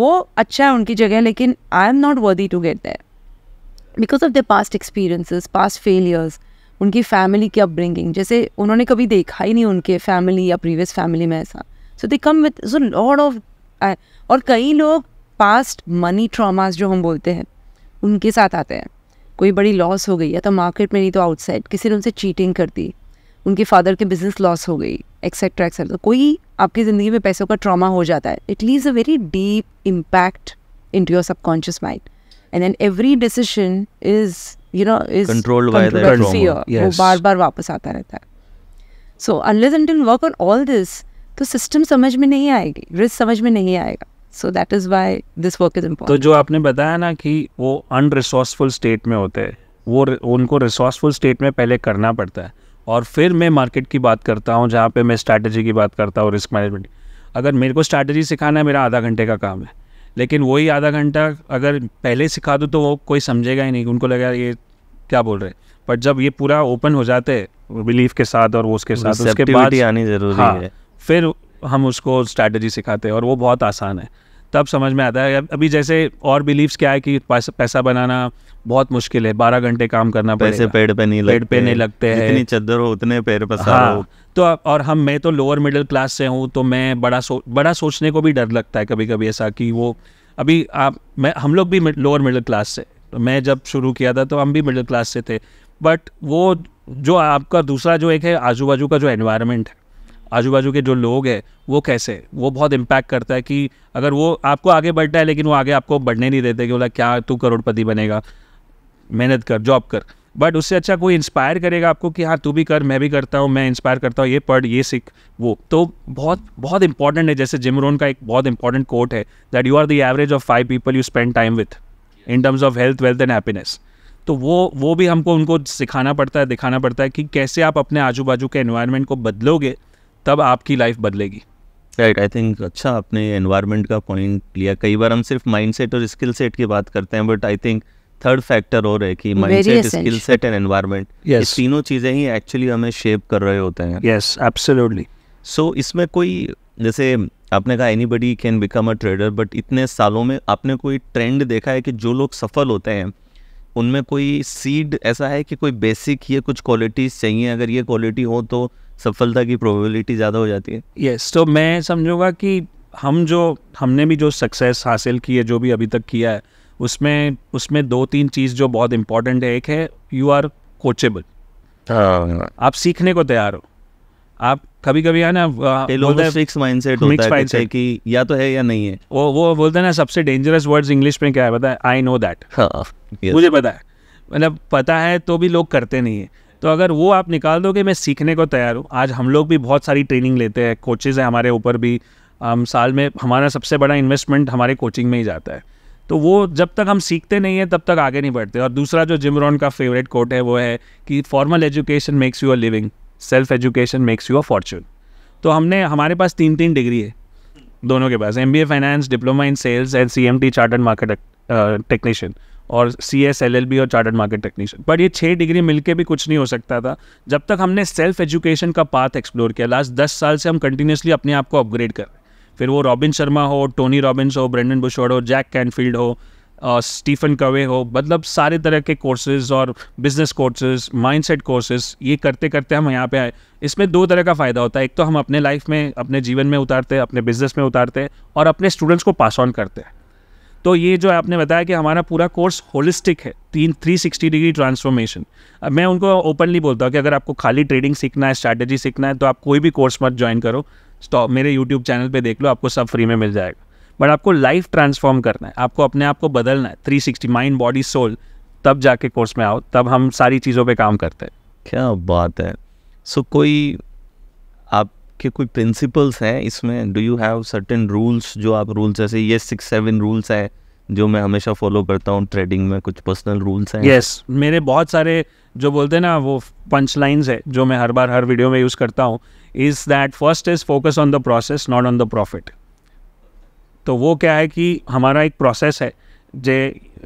वो अच्छा है उनकी जगह लेकिन I am not worthy to get that because of the past experiences past failures उनकी फैमिली की अपब्रिंगिंग जैसे उन्होंने कभी देखा ही नहीं उनके फैमिली या प्रीवियस फैमिली में ऐसा so they come with so lot of और कई लोग पास्ट मनी ट्रामाज जो हम बोलते हैं उनके साथ आते हैं कोई बड़ी लॉस हो गई या तो मार्केट में नहीं तो आउटसाइड किसी ने उनसे चीटिंग कर दी उनके फादर के बिजनेस लॉस हो गई एक्सेट्रा एक्सेट्रा तो कोई आपकी ज़िंदगी में पैसों का ट्रामा हो जाता है it leaves a very deep impact in to your subconscious mind and and every decision is you know is controlled by the fear वो बार-बार वापस आता रहता है so unless until work on all this तो सिस्टम समझ में नहीं आएगी रिस्क समझ में नहीं आएगा so that is why this work is important तो जो आपने बताया ना कि वो अनरिसोर्सफुल स्टेट में होते हैं वो उनको रिसोर्सफुल स्टेट में पहले करना पड़ता है और फिर मैं मार्केट की बात करता हूँ जहाँ पे मैं स्ट्रैटेजी की बात करता हूँ रिस्क मैनेजमेंट अगर मेरे को स्ट्रैटेजी सिखाना है मेरा आधा घंटे का काम है लेकिन वही आधा घंटा अगर पहले सिखा दो तो वो कोई समझेगा ही नहीं उनको लगेगा ये क्या बोल रहे हैं बट जब ये पूरा ओपन हो जाते बिलीफ के साथ और वो उसके साथ उसके बाद आनी जरूरी हाँ, है फिर हम उसको स्ट्रैटेजी सिखाते हैं और वो बहुत आसान है तब समझ में आता है अभी जैसे और बिलीव्स क्या है कि पैसा बनाना बहुत मुश्किल है बारह घंटे काम करना पैसे पेड़ पे नहीं पेड़ पे नहीं लगते हैं चद्दर हो उतने पेड़ पर हाँ, तो और हम मैं तो लोअर मिडिल क्लास से हूँ तो मैं बड़ा सो, बड़ा सोचने को भी डर लगता है कभी कभी ऐसा कि वो अभी आप मैं हम लोग भी लोअर मिडिल क्लास से तो मैं जब शुरू किया था तो हम भी मिडिल क्लास से थे बट वो जो आपका दूसरा जो एक है आजू बाजू का जो एनवायरमेंट है आजू बाजू के जो लोग हैं वो कैसे वो बहुत इम्पैक्ट करता है कि अगर वो आपको आगे बढ़ता है लेकिन वो आगे आपको बढ़ने नहीं देते कि बोला क्या तू करोड़पति बनेगा मेहनत कर जॉब कर बट उससे अच्छा कोई इंस्पायर करेगा आपको कि हाँ तू भी कर मैं भी करता हूँ मैं इंस्पायर करता हूँ ये पढ़ ये सीख वो तो बहुत बहुत इंपॉर्टेंट है जैसे जिम रोन का एक बहुत इंपॉर्टेंट कोट है that you are the average of five people you spend time with in terms of health wealth and happiness तो वो वो भी हमको उनको सिखाना पड़ता है दिखाना पड़ता है कि कैसे आप अपने आजू बाजू के इन्वायरमेंट को बदलोगे तब आपकी लाइफ बदलेगी राइट आई थिंक अच्छा आपने एनवायरनमेंट का पॉइंट लिया कई बार हम सिर्फ माइंडसेट और स्किल सेट की बात करते हैं but I think third factor और है कि mindset skill set and environment ये तीनों चीज़ें ही एक्चुअली हमें शेप कर रहे होते हैं यस एब्सोल्युटली सो इसमें कोई जैसे आपने कहा anybody can become a trader but इतने सालों में आपने कोई ट्रेंड देखा है कि जो लोग सफल होते हैं उनमें कोई सीड ऐसा है कि कोई बेसिक ये कुछ क्वालिटीज़ चाहिए अगर ये क्वालिटी हो तो सफलता की प्रोबेबिलिटी ज़्यादा हो जाती है यस yes, तो मैं समझूंगा कि हम जो हमने भी जो सक्सेस हासिल की है जो भी अभी तक किया है उसमें उसमें दो तीन चीज़ जो बहुत इम्पोर्टेंट है एक है यू आर कोचेबल आप सीखने को तैयार हो आप कभी कभी है ना फिक्स माइंडसेट होता है कुछ कि या तो है या नहीं है वो वो बोलते हैं ना सबसे डेंजरस वर्ड्स इंग्लिश में क्या है पता है आई नो दैट मुझे पता है मतलब पता है तो भी लोग करते नहीं है तो अगर वो आप निकाल दो कि मैं सीखने को तैयार हूँ आज हम लोग भी बहुत सारी ट्रेनिंग लेते हैं कोचेज़ हैं हमारे ऊपर भी हम साल में हमारा सबसे बड़ा इन्वेस्टमेंट हमारे कोचिंग में ही जाता है तो वो जब तक हम सीखते नहीं है तब तक आगे नहीं बढ़ते और दूसरा जो जिमरॉन का फेवरेट कोट है वो है कि formal education makes you a living self education makes you a fortune तो हमने हमारे पास तीन तीन डिग्री है दोनों के पास M B A finance diploma in sales and C M T chartered market technician और C S L L B और चार्टर्ड मार्केट टेक्नीशियन बट ये छः डिग्री मिलकर भी कुछ नहीं हो सकता था जब तक हमने सेल्फ एजुकेशन का पाथ एक्सप्लोर किया लास्ट दस साल से हम कंटिन्यूसली अपने आप को अपग्रेड कर रहे हैं फिर वो रॉबिन शर्मा हो टोनी रॉबिन्स हो ब्रेंडन बुशवर्ड हो जैक कैनफील्ड हो स्टीफन कवे हो मतलब सारे तरह के कोर्सेज और बिजनेस कोर्सेज माइंडसेट कोर्सेज ये करते करते हम यहाँ पे आए इसमें दो तरह का फ़ायदा होता है एक तो हम अपने लाइफ में अपने जीवन में उतारते हैं अपने बिजनेस में उतारते हैं और अपने स्टूडेंट्स को पास ऑन करते हैं तो ये जो आपने बताया कि हमारा पूरा कोर्स होलिस्टिक है तीन थ्री सिक्सटी डिग्री ट्रांसफॉर्मेशन अब मैं उनको ओपनली बोलता हूँ कि अगर आपको खाली ट्रेडिंग सीखना है स्ट्रैटेजी सीखना है तो आप कोई भी कोर्स मत ज्वाइन करो मेरे यूट्यूब चैनल पे देख लो आपको सब फ्री में मिल जाएगा बट आपको लाइफ ट्रांसफॉर्म करना है आपको अपने आप को बदलना है three sixty mind body soul तब जाके कोर्स में आओ तब हम सारी चीज़ों पे काम करते हैं क्या बात है सो so, कोई आपके कोई प्रिंसिपल्स हैं इसमें do you have certain rules जो आप रूल्स जैसे ये सिक्स सेवन रूल्स हैं जो मैं हमेशा फॉलो करता हूँ ट्रेडिंग में कुछ पर्सनल रूल्स हैं यस yes, मेरे बहुत सारे जो बोलते हैं ना वो पंच लाइन्स है जो मैं हर बार हर वीडियो में यूज़ करता हूँ is that first is focus on the process not on the profit तो वो क्या है कि हमारा एक प्रोसेस है जे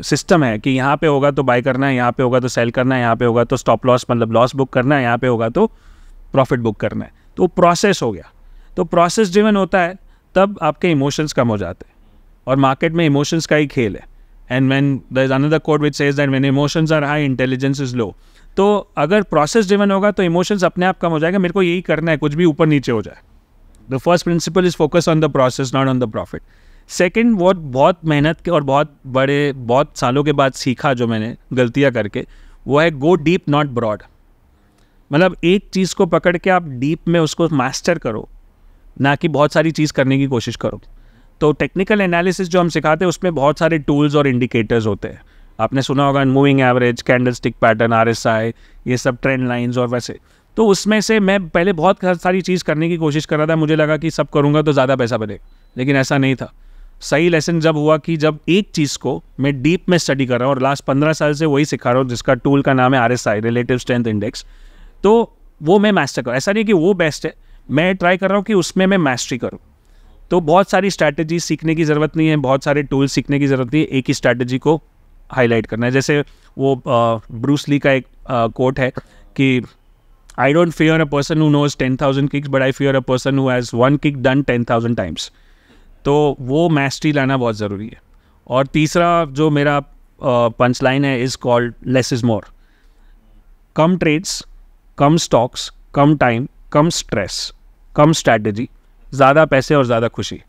सिस्टम है कि यहाँ पे होगा तो बाय करना है यहाँ पे होगा तो सेल करना है यहाँ पे होगा तो स्टॉप लॉस मतलब लॉस बुक करना है यहाँ पे होगा तो प्रॉफिट बुक करना है तो प्रोसेस हो गया तो प्रोसेस ड्रिवन होता है तब आपके इमोशंस कम हो जाते हैं और मार्केट में इमोशंस का ही खेल है and then the is another quote which says that when emotions are high intelligence is low तो अगर प्रोसेस ड्रिवन होगा तो इमोशंस अपने आप कम हो जाएगा मेरे को यही करना है कुछ भी ऊपर नीचे हो जाए the first principle is focus on the process not on the profit second वो बहुत मेहनत के और बहुत बड़े बहुत सालों के बाद सीखा जो मैंने गलतियाँ करके वो है गो डीप नॉट ब्रॉड मतलब एक चीज़ को पकड़ के आप डीप में उसको मास्टर करो ना कि बहुत सारी चीज़ करने की कोशिश करो तो टेक्निकल एनालिसिस जो हम सिखाते हैं उसमें बहुत सारे टूल्स और इंडिकेटर्स होते हैं आपने सुना होगा moving average candlestick pattern R S I ये सब ट्रेंड लाइन्स और वैसे तो उसमें से मैं पहले बहुत सारी चीज़ करने की कोशिश कर रहा था मुझे लगा कि सब करूँगा तो ज़्यादा पैसा बने लेकिन ऐसा नहीं था सही लेसन जब हुआ कि जब एक चीज़ को मैं डीप में स्टडी कर रहा हूँ और लास्ट पंद्रह साल से वही सिखा रहा हूँ जिसका टूल का नाम है R S I relative strength index तो वो मैं मास्टर करूँ ऐसा नहीं कि वो बेस्ट है मैं ट्राई कर रहा हूँ कि उसमें मैं मास्टरी करूँ तो बहुत सारी स्ट्रैटेजी सीखने की ज़रूरत नहीं है बहुत सारे टूल्स सीखने की ज़रूरत नहीं है एक ही स्ट्रैटेजी को हाईलाइट करना है जैसे वो ब्रूसली का एक कोट है कि I don't fear a person who knows ten thousand kicks but I fear a person who has one kick done ten thousand times तो वो मैस्ट्री लाना बहुत ज़रूरी है और तीसरा जो मेरा पंच लाइन है is called less is more कम ट्रेड्स कम स्टॉक्स कम टाइम कम स्ट्रेस कम स्ट्रैटेजी ज़्यादा पैसे और ज़्यादा खुशी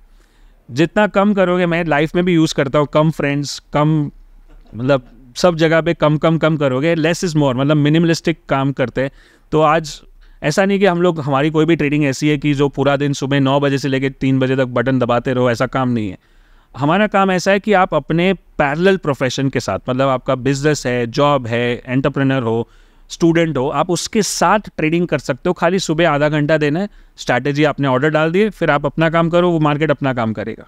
जितना कम करोगे मैं लाइफ में भी यूज़ करता हूँ कम फ्रेंड्स कम मतलब सब जगह पे कम कम कम करोगे लेस इज़ मोर मतलब मिनिमलिस्टिक काम करते हैं तो आज ऐसा नहीं कि हम लोग हमारी कोई भी ट्रेडिंग ऐसी है कि जो पूरा दिन सुबह नौ बजे से लेकर तीन बजे तक बटन दबाते रहो ऐसा काम नहीं है हमारा काम ऐसा है कि आप अपने पैरल प्रोफेशन के साथ मतलब आपका बिजनेस है जॉब है एंटरप्रेनर हो स्टूडेंट हो आप उसके साथ ट्रेडिंग कर सकते हो खाली सुबह आधा घंटा देना है स्ट्रैटेजी आपने ऑर्डर डाल दिए फिर आप अपना काम करो वो मार्केट अपना काम करेगा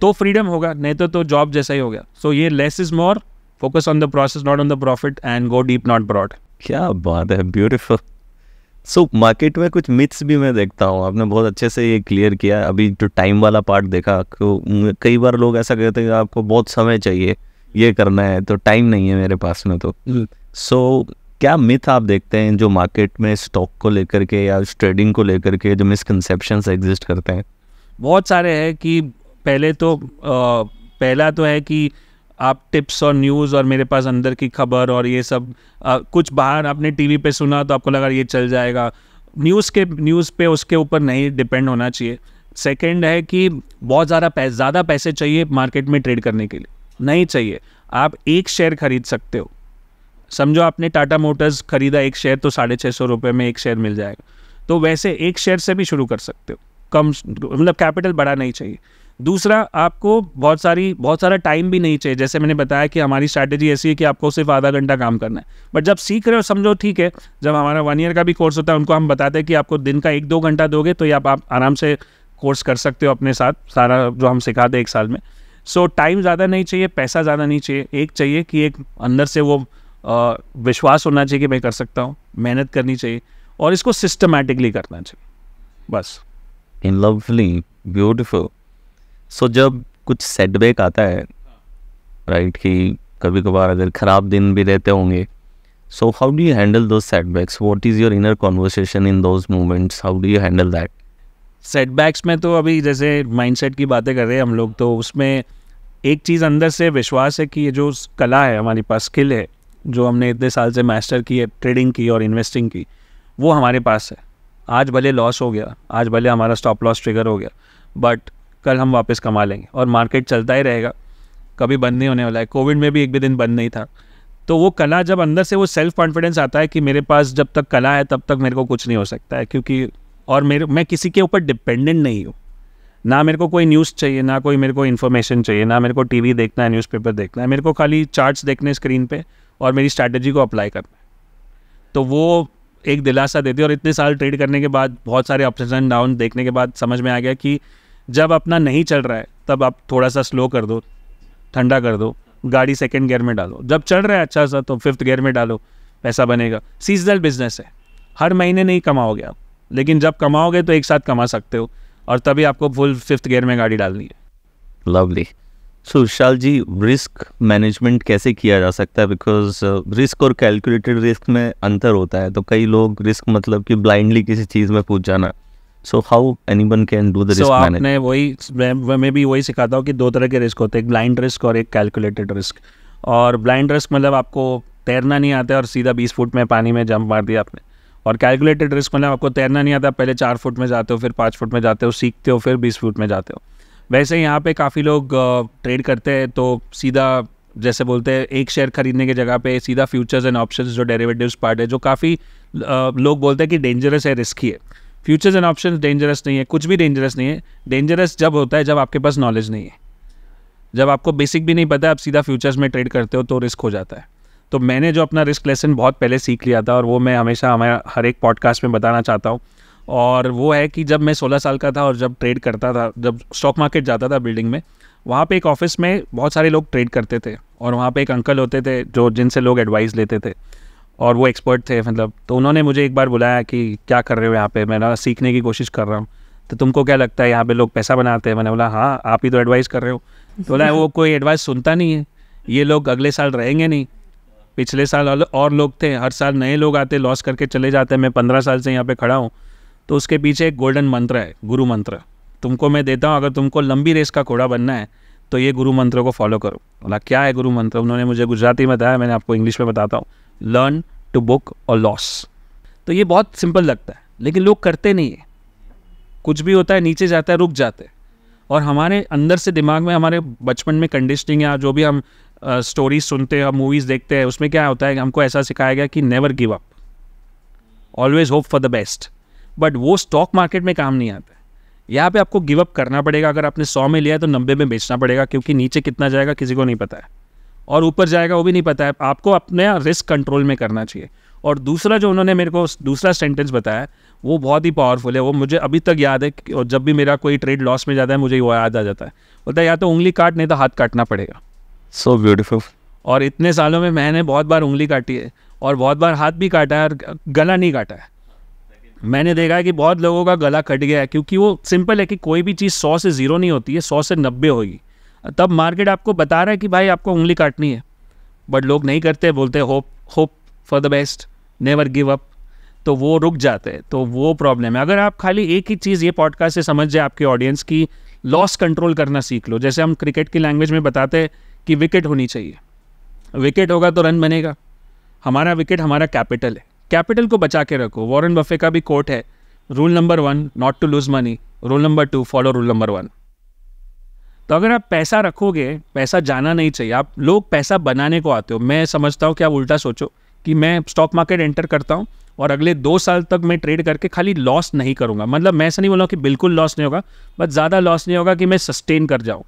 तो फ्रीडम होगा नहीं तो तो जॉब जैसा ही हो गया सो so, ये less is more focus on the process not on the profit and go deep not broad क्या बात है ब्यूटिफुल सो so, मार्केट में कुछ मिथ्स भी मैं देखता हूँ आपने बहुत अच्छे से ये क्लियर किया अभी जो टाइम वाला पार्ट देखा तो कई बार लोग ऐसा कहते हैं कि आपको बहुत समय चाहिए ये करना है तो टाइम नहीं है मेरे पास में तो सो so, क्या मिथ आप देखते हैं जो मार्केट में स्टॉक को लेकर के या ट्रेडिंग को लेकर के जो मिसकनसेप्शन एग्जिस्ट करते हैं बहुत सारे हैं कि पहले तो आ, पहला तो है कि आप टिप्स और न्यूज़ और मेरे पास अंदर की खबर और ये सब आ, कुछ बाहर आपने टीवी पे सुना तो आपको लगा ये चल जाएगा न्यूज़ के न्यूज़ पे उसके ऊपर नहीं डिपेंड होना चाहिए सेकेंड है कि बहुत ज़्यादा पैसे ज़्यादा पैसे चाहिए मार्केट में ट्रेड करने के लिए नहीं चाहिए आप एक शेयर खरीद सकते हो समझो आपने टाटा मोटर्स खरीदा एक शेयर तो साढ़े छः सौ रुपये में एक शेयर मिल जाएगा तो वैसे एक शेयर से भी शुरू कर सकते हो कम मतलब कैपिटल बड़ा नहीं चाहिए दूसरा आपको बहुत सारी बहुत सारा टाइम भी नहीं चाहिए जैसे मैंने बताया कि हमारी स्ट्रैटेजी ऐसी है कि आपको सिर्फ आधा घंटा काम करना है बट जब सीख रहे हो समझो ठीक है जब हमारा वन ईयर का भी कोर्स होता है उनको हम बताते हैं कि आपको दिन का एक दो घंटा दोगे तो ये आप, आप आराम से कोर्स कर सकते हो अपने साथ सारा जो हम सिखाते हैं एक साल में सो टाइम ज़्यादा नहीं चाहिए पैसा ज़्यादा नहीं चाहिए एक चाहिए कि एक अंदर से वो विश्वास होना चाहिए कि मैं कर सकता हूँ मेहनत करनी चाहिए और इसको सिस्टमेटिकली करना चाहिए बस इन लवली ब्यूटिफुल सो so, जब कुछ सेटबैक आता है राइट right, कि कभी कभार अगर ख़राब दिन भी रहते होंगे so how do you handle those setbacks what is your inner conversation in those moments how do you handle that setbacks में तो अभी जैसे माइंडसेट की बातें कर रहे हैं हम लोग तो उसमें एक चीज़ अंदर से विश्वास है कि ये जो कला है हमारे पास स्किल है जो हमने इतने साल से मास्टर की है ट्रेडिंग की और इन्वेस्टिंग की वो हमारे पास है आज भले लॉस हो गया आज भले हमारा स्टॉप लॉस ट्रिगर हो गया बट कल हम वापस कमा लेंगे और मार्केट चलता ही रहेगा कभी बंद नहीं होने वाला है कोविड में भी एक भी दिन बंद नहीं था तो वो कला जब अंदर से वो सेल्फ कॉन्फिडेंस आता है कि मेरे पास जब तक कला है तब तक मेरे को कुछ नहीं हो सकता है क्योंकि और मेरे मैं किसी के ऊपर डिपेंडेंट नहीं हूँ ना मेरे को कोई न्यूज़ चाहिए ना कोई मेरे को इन्फॉर्मेशन चाहिए ना मेरे को टीवी देखना है न्यूज़पेपर देखना है मेरे को खाली चार्ट्स देखने स्क्रीन पे और मेरी स्ट्रैटेजी को अप्लाई करना है तो वो एक दिलासा देती है और इतने साल ट्रेड करने के बाद बहुत सारे अप्स एंड डाउन देखने के बाद समझ में आ गया कि जब अपना नहीं चल रहा है तब आप थोड़ा सा स्लो कर दो ठंडा कर दो गाड़ी सेकेंड गेयर में डालो जब चल रहा है अच्छा सा तो फिफ्थ गेयर में डालो पैसा बनेगा सीजनल बिजनेस है हर महीने नहीं कमाओगे आप लेकिन जब कमाओगे तो एक साथ कमा सकते हो और तभी आपको फुल फिफ्थ गेयर में गाड़ी डालनी है lovely so Vishal ji risk management कैसे किया जा सकता है बिकॉज रिस्क uh, और कैलकुलेटेड रिस्क में अंतर होता है तो कई लोग रिस्क मतलब कि ब्लाइंडली किसी चीज़ में पूछ जाना so how one can do the risk वही मैं भी वही सिखाता हूँ कि दो तरह के रिस्क होते हैं एक ब्लाइंड रिस्क और एक कैलकुलेटेड रिस्क और ब्लाइंड रिस्क मतलब आपको तैरना नहीं आता और सीधा बीस फुट में पानी में जंप मार दिया आपने और कैलकुलेटेड रिस्क मतलब आपको तैरना नहीं आता पहले चार फुट में जाते हो फिर पाँच फुट में जाते हो सीखते हो फिर बीस फुट में जाते हो वैसे यहाँ पे काफ़ी लोग ट्रेड करते हैं तो सीधा जैसे बोलते हैं एक शेयर खरीदने की जगह पे सीधा फ्यूचर्स एंड ऑप्शंस जो डेरिवेटिव्स पार्ट है जो काफ़ी लोग बोलते हैं कि डेंजरस है रिस्की है फ्यूचर्स एंड ऑप्शन डेंजरस नहीं है कुछ भी डेंजरस नहीं है डेंजरस जब होता है जब आपके पास नॉलेज नहीं है जब आपको बेसिक भी नहीं पता आप सीधा फ्यूचर्स में ट्रेड करते हो तो रिस्क हो जाता है तो मैंने जो अपना रिस्क लेसन बहुत पहले सीख लिया था और वो मैं हमेशा हमारे हर एक पॉडकास्ट में बताना चाहता हूँ और वो है कि जब मैं 16 साल का था और जब ट्रेड करता था जब स्टॉक मार्केट जाता था बिल्डिंग में वहाँ पे एक ऑफिस में बहुत सारे लोग ट्रेड करते थे और वहाँ पे एक अंकल होते थे जो जिनसे लोग एडवाइस लेते थे और वो एक्सपर्ट थे मतलब तो उन्होंने मुझे एक बार बुलाया कि क्या कर रहे हो यहाँ पे मैं ना सीखने की कोशिश कर रहा हूँ तो तुमको क्या लगता है यहाँ पे लोग पैसा बनाते हैं मैंने बोला हाँ आप ही तो एडवाइस कर रहे हो तो बोला वो कोई एडवाइस सुनता नहीं है ये लोग अगले साल रहेंगे नहीं पिछले साल और लोग थे हर साल नए लोग आते लॉस करके चले जाते हैं मैं पंद्रह साल से यहाँ पे खड़ा हूँ तो उसके पीछे एक गोल्डन मंत्र है गुरु मंत्र तुमको मैं देता हूँ अगर तुमको लंबी रेस का घोड़ा बनना है तो ये गुरु मंत्र को फॉलो करो बोला क्या है गुरु मंत्र उन्होंने मुझे गुजराती में बताया मैंने आपको इंग्लिश में बताता हूँ लर्न टू बुक और लॉस तो ये बहुत सिंपल लगता है लेकिन लोग करते नहीं है कुछ भी होता है नीचे जाता है रुक जाते हैं और हमारे अंदर से दिमाग में हमारे बचपन में कंडीशनिंग या जो भी हम स्टोरीज सुनते हैं मूवीज़ देखते हैं उसमें क्या होता है हमको ऐसा सिखाया गया कि never give up always hope for the best but वो स्टॉक मार्केट में काम नहीं आता यहाँ पे आपको गिव अप करना पड़ेगा अगर आपने सौ में लिया है तो नब्बे में बेचना पड़ेगा क्योंकि नीचे कितना जाएगा किसी को नहीं पता है और ऊपर जाएगा वो भी नहीं पता है आपको अपने रिस्क कंट्रोल में करना चाहिए और दूसरा जो उन्होंने मेरे को दूसरा सेंटेंस बताया वो बहुत ही पावरफुल है वो मुझे अभी तक याद है और जब भी मेरा कोई ट्रेड लॉस में जाता है मुझे वो याद आ जाता है बोलता है या तो उंगली काट नहीं तो हाथ काटना पड़ेगा सो so ब्यूटीफुल और इतने सालों में मैंने बहुत बार उंगली काटी है और बहुत बार हाथ भी काटा है और गला नहीं काटा है मैंने देखा है कि बहुत लोगों का गला कट गया है क्योंकि वो सिंपल है कि कोई भी चीज़ सौ से ज़ीरो नहीं होती है सौ से नब्बे होगी तब मार्केट आपको बता रहा है कि भाई आपको उंगली काटनी है बट लोग नहीं करते बोलते hope hope for the best never give up तो वो रुक जाते हैं तो वो प्रॉब्लम है अगर आप खाली एक ही चीज़ ये पॉडकास्ट से समझ जाए आपके ऑडियंस की लॉस कंट्रोल करना सीख लो जैसे हम क्रिकेट की लैंग्वेज में बताते हैं कि विकेट होनी चाहिए विकेट होगा तो रन बनेगा हमारा विकेट हमारा कैपिटल है कैपिटल को बचा के रखो वॉरेन बफे का भी कोर्ट है rule number one not to lose money rule number two follow rule number one तो अगर आप पैसा रखोगे पैसा जाना नहीं चाहिए आप लोग पैसा बनाने को आते हो मैं समझता हूँ कि आप उल्टा सोचो कि मैं स्टॉक मार्केट एंटर करता हूँ और अगले दो साल तक मैं ट्रेड करके खाली लॉस नहीं करूँगा मतलब मैं ऐसा नहीं बोल रहा हूँ कि बिल्कुल लॉस नहीं होगा बट ज़्यादा लॉस नहीं होगा कि मैं सस्टेन कर जाऊँ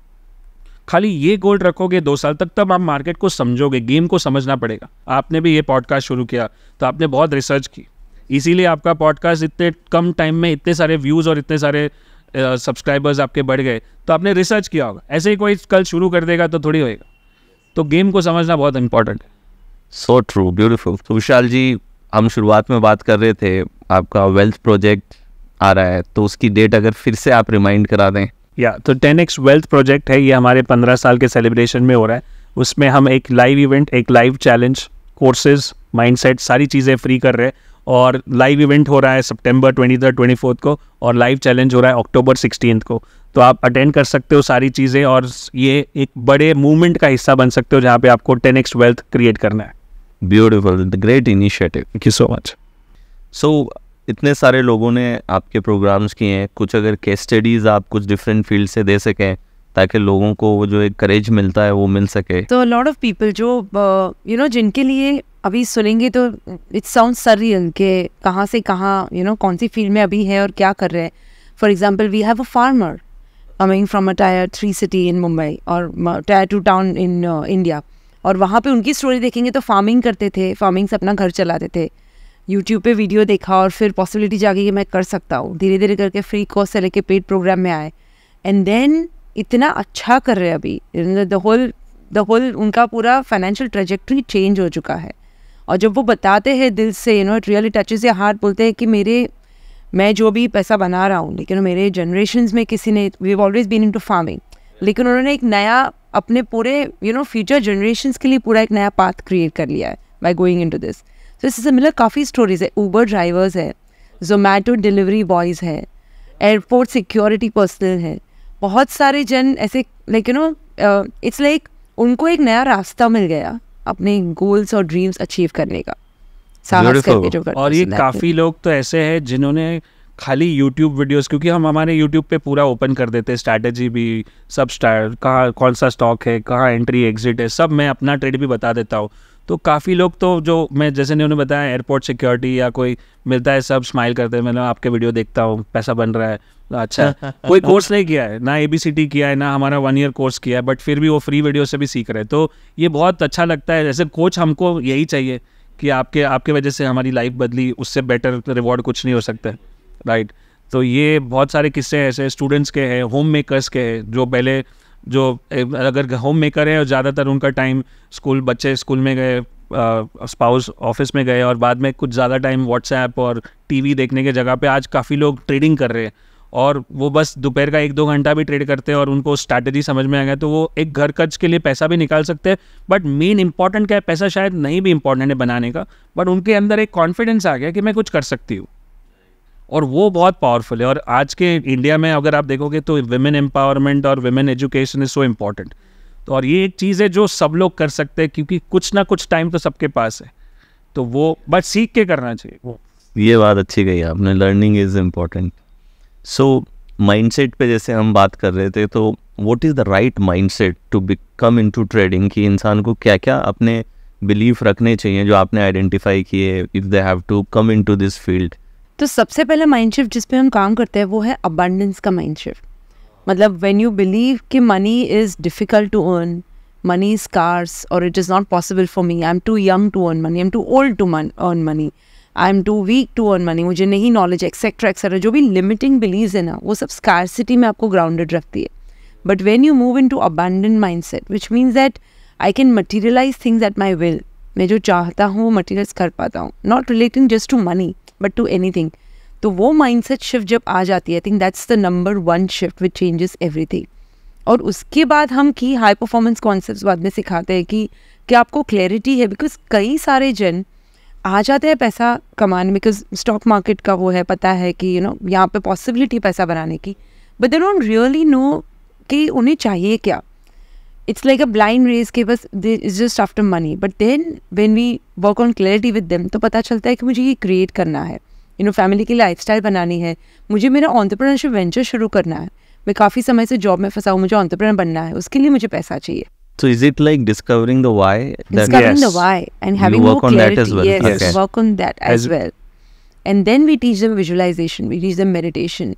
खाली ये गोल रखोगे दो साल तक तब आप मार्केट को समझोगे गेम को समझना पड़ेगा आपने भी ये पॉडकास्ट शुरू किया तो आपने बहुत रिसर्च की इसीलिए आपका पॉडकास्ट इतने कम टाइम में इतने सारे व्यूज़ और इतने सारे सब्सक्राइबर्स आपके बढ़ गए तो आपने रिसर्च किया होगा ऐसे ही कोई कल शुरू कर देगा तो थोड़ी होएगा तो गेम को समझना बहुत इंपॉर्टेंट है सो ट्रू ब्यूटिफुल तो विशाल जी हम शुरुआत में बात कर रहे थे आपका वेल्थ प्रोजेक्ट आ रहा है तो उसकी डेट अगर फिर से आप रिमाइंड करा दें या तो टेन एक्स वेल्थ प्रोजेक्ट है ये हमारे पंद्रह साल के सेलिब्रेशन में हो रहा है उसमें हम एक लाइव इवेंट एक लाइव चैलेंज कोर्सेज माइंडसेट सारी चीज़ें फ्री कर रहे हैं और लाइव इवेंट हो रहा है सितंबर ट्वेंटी थर्ड ट्वेंटी फोर्थ को और लाइव चैलेंज हो रहा है अक्टूबर सिक्सटीन को तो आप अटेंड कर सकते हो सारी चीज़ें और ये एक बड़े मूवमेंट का हिस्सा बन सकते हो जहाँ पे आपको टेन एक्स वेल्थ क्रिएट करना है beautiful great initiative thank you so much so इतने सारे लोगों ने आपके प्रोग्राम्स किए हैं कुछ अगर केस स्टडीज़ आप कुछ डिफरेंट फील्ड से दे सकें ताकि लोगों को वो जो एक करेज मिलता है वो मिल सके तो लॉट ऑफ पीपल जो यू uh, नो जिनके लिए अभी सुनेंगे तो इट्स साउंड रियल के कहाँ से कहाँ यू नो कौन सी फील्ड में अभी है और क्या कर रहे हैं for example we have a farmer coming from a tier three city in Mumbai और tier two town in India और वहाँ पे उनकी स्टोरी देखेंगे तो फार्मिंग करते थे फार्मिंग से अपना घर चलाते थे यूट्यूब पे वीडियो देखा और फिर पॉसिबिलिटी जागी कि मैं कर सकता हूँ धीरे धीरे करके फ्री कोर्स से लेके पेड प्रोग्राम में आए एंड देन इतना अच्छा कर रहे हैं अभी द होल द होल उनका पूरा फाइनेंशियल ट्रेजेक्ट्री चेंज हो चुका है और जब वो बताते हैं दिल से you know it really touches या हार्ट बोलते हैं कि मेरे मैं जो भी पैसा बना रहा हूँ लेकिन मेरे जनरेशन में किसी ने we always been into farming लेकिन उन्होंने एक नया अपने पूरे यू नो फ्यूचर जनरेशन के लिए पूरा एक नया पाथ क्रिएट कर लिया है by going into this so इससे मिलर काफ़ी स्टोरीज है ऊबर ड्राइवर्स है जोमेटो डिलीवरी बॉयज़ है एयरपोर्ट सिक्योरिटी पर्सनल है बहुत सारे जन ऐसे like you know it's like उनको एक नया रास्ता मिल गया अपने गोल्स और ड्रीम्स अचीव करने का करके और ये काफ़ी लोग तो ऐसे हैं जिन्होंने खाली यूट्यूब वीडियोस क्योंकि हम हमारे यूट्यूब पे पूरा ओपन कर देते हैं स्ट्रैटेजी भी सब स्टार कहाँ कौन सा स्टॉक है कहाँ एंट्री एग्जिट है सब मैं अपना ट्रेड भी बता देता हूँ तो काफ़ी लोग तो जो मैं जैसे ने उन्होंने बताया एयरपोर्ट सिक्योरिटी या कोई मिलता है सब स्माइल करते हैं मतलब आपके वीडियो देखता हूँ पैसा बन रहा है तो अच्छा कोई कोर्स नहीं किया है ना ए किया है ना हमारा वन ईयर कोर्स किया है बट फिर भी वो फ्री वीडियो से भी सीख रहे हैं तो ये बहुत अच्छा लगता है जैसे कोच हमको यही चाहिए कि आपके आपके वजह से हमारी लाइफ बदली उससे बेटर रिवॉर्ड कुछ नहीं हो सकता राइट तो ये बहुत सारे किस्से ऐसे स्टूडेंट्स के हैं होम मेकर्स के हैं जो पहले जो अगर होम मेकर है और ज़्यादातर उनका टाइम स्कूल बच्चे स्कूल में गए स्पाउस ऑफिस में गए और बाद में कुछ ज़्यादा टाइम व्हाट्सएप और टीवी देखने के जगह पे आज काफ़ी लोग ट्रेडिंग कर रहे हैं और वो बस दोपहर का एक दो घंटा भी ट्रेड करते हैं और उनको स्ट्रैटेजी समझ में आ गया तो वो एक घर खर्च के लिए पैसा भी निकाल सकते हैं बट मेन इंपॉर्टेंट क्या है पैसा शायद नहीं भी इंपॉर्टेंट है बनाने का बट उनके अंदर एक कॉन्फिडेंस आ गया कि मैं कुछ कर सकती हूँ और वो बहुत पावरफुल है और आज के इंडिया में अगर आप देखोगे तो वेमेन एम्पावरमेंट और women education is so important तो और ये एक चीज़ है जो सब लोग कर सकते हैं क्योंकि कुछ ना कुछ टाइम तो सबके पास है तो वो बट सीख के करना चाहिए वो ये बात अच्छी कही आपने learning is important so mindset पे जैसे हम बात कर रहे थे तो what is the right mindset to become into trading कि इंसान को क्या क्या अपने बिलीफ रखने चाहिए जो आपने आइडेंटिफाई किए if they have to come into this field तो सबसे पहला माइंड शिफ्ट जिस पे हम काम करते हैं वो है अबंडेंस का माइंड शिफ्ट मतलब व्हेन यू बिलीव कि money is difficult to earn money is curse और it is not possible for me I am too young to earn money I am too old to earn money I am too weak to earn money मुझे नहीं नॉलेज एक्सेट्रा एक्सेट्रा जो भी लिमिटिंग बिलीव है ना वो सब स्कारसिटी में आपको ग्राउंडेड रखती है but when you move into abundant mind set which means that I can materialise things at my will मैं जो चाहता हूँ वो मटीरियल्स कर पाता हूँ not relating just to money but to anything तो वो माइंडसेट शिफ्ट जब आ जाती है I think that's the number one shift which changes everything और उसके बाद हम की हाई परफॉर्मेंस कॉन्सेप्ट बाद में सिखाते हैं कि क्या आपको क्लैरिटी है बिकॉज कई सारे जन आ जाते हैं पैसा कमाने बिकॉज स्टॉक मार्केट का वो है पता है कि यू नो यहाँ पे पॉसिबिलिटी पैसा बनाने की but they don't really know कि उन्हें चाहिए क्या it's like a blind race के बस it's just after money but then when we work on clarity with them to pata chalta hai ki mujhe ye create karna hai you know family ki lifestyle banani hai mujhe mera entrepreneurship venture shuru karna hai मैं काफ़ी समय से जॉब में फंसा हूँ मुझे ऑन्टरप्रनर बनना है उसके लिए मुझे पैसा चाहिए So is it like discovering the why? That discovering yes. the why and having you work more on clarity. that as well. Yes, okay. work on that as, as well. And then we teach them visualization, we teach them meditation.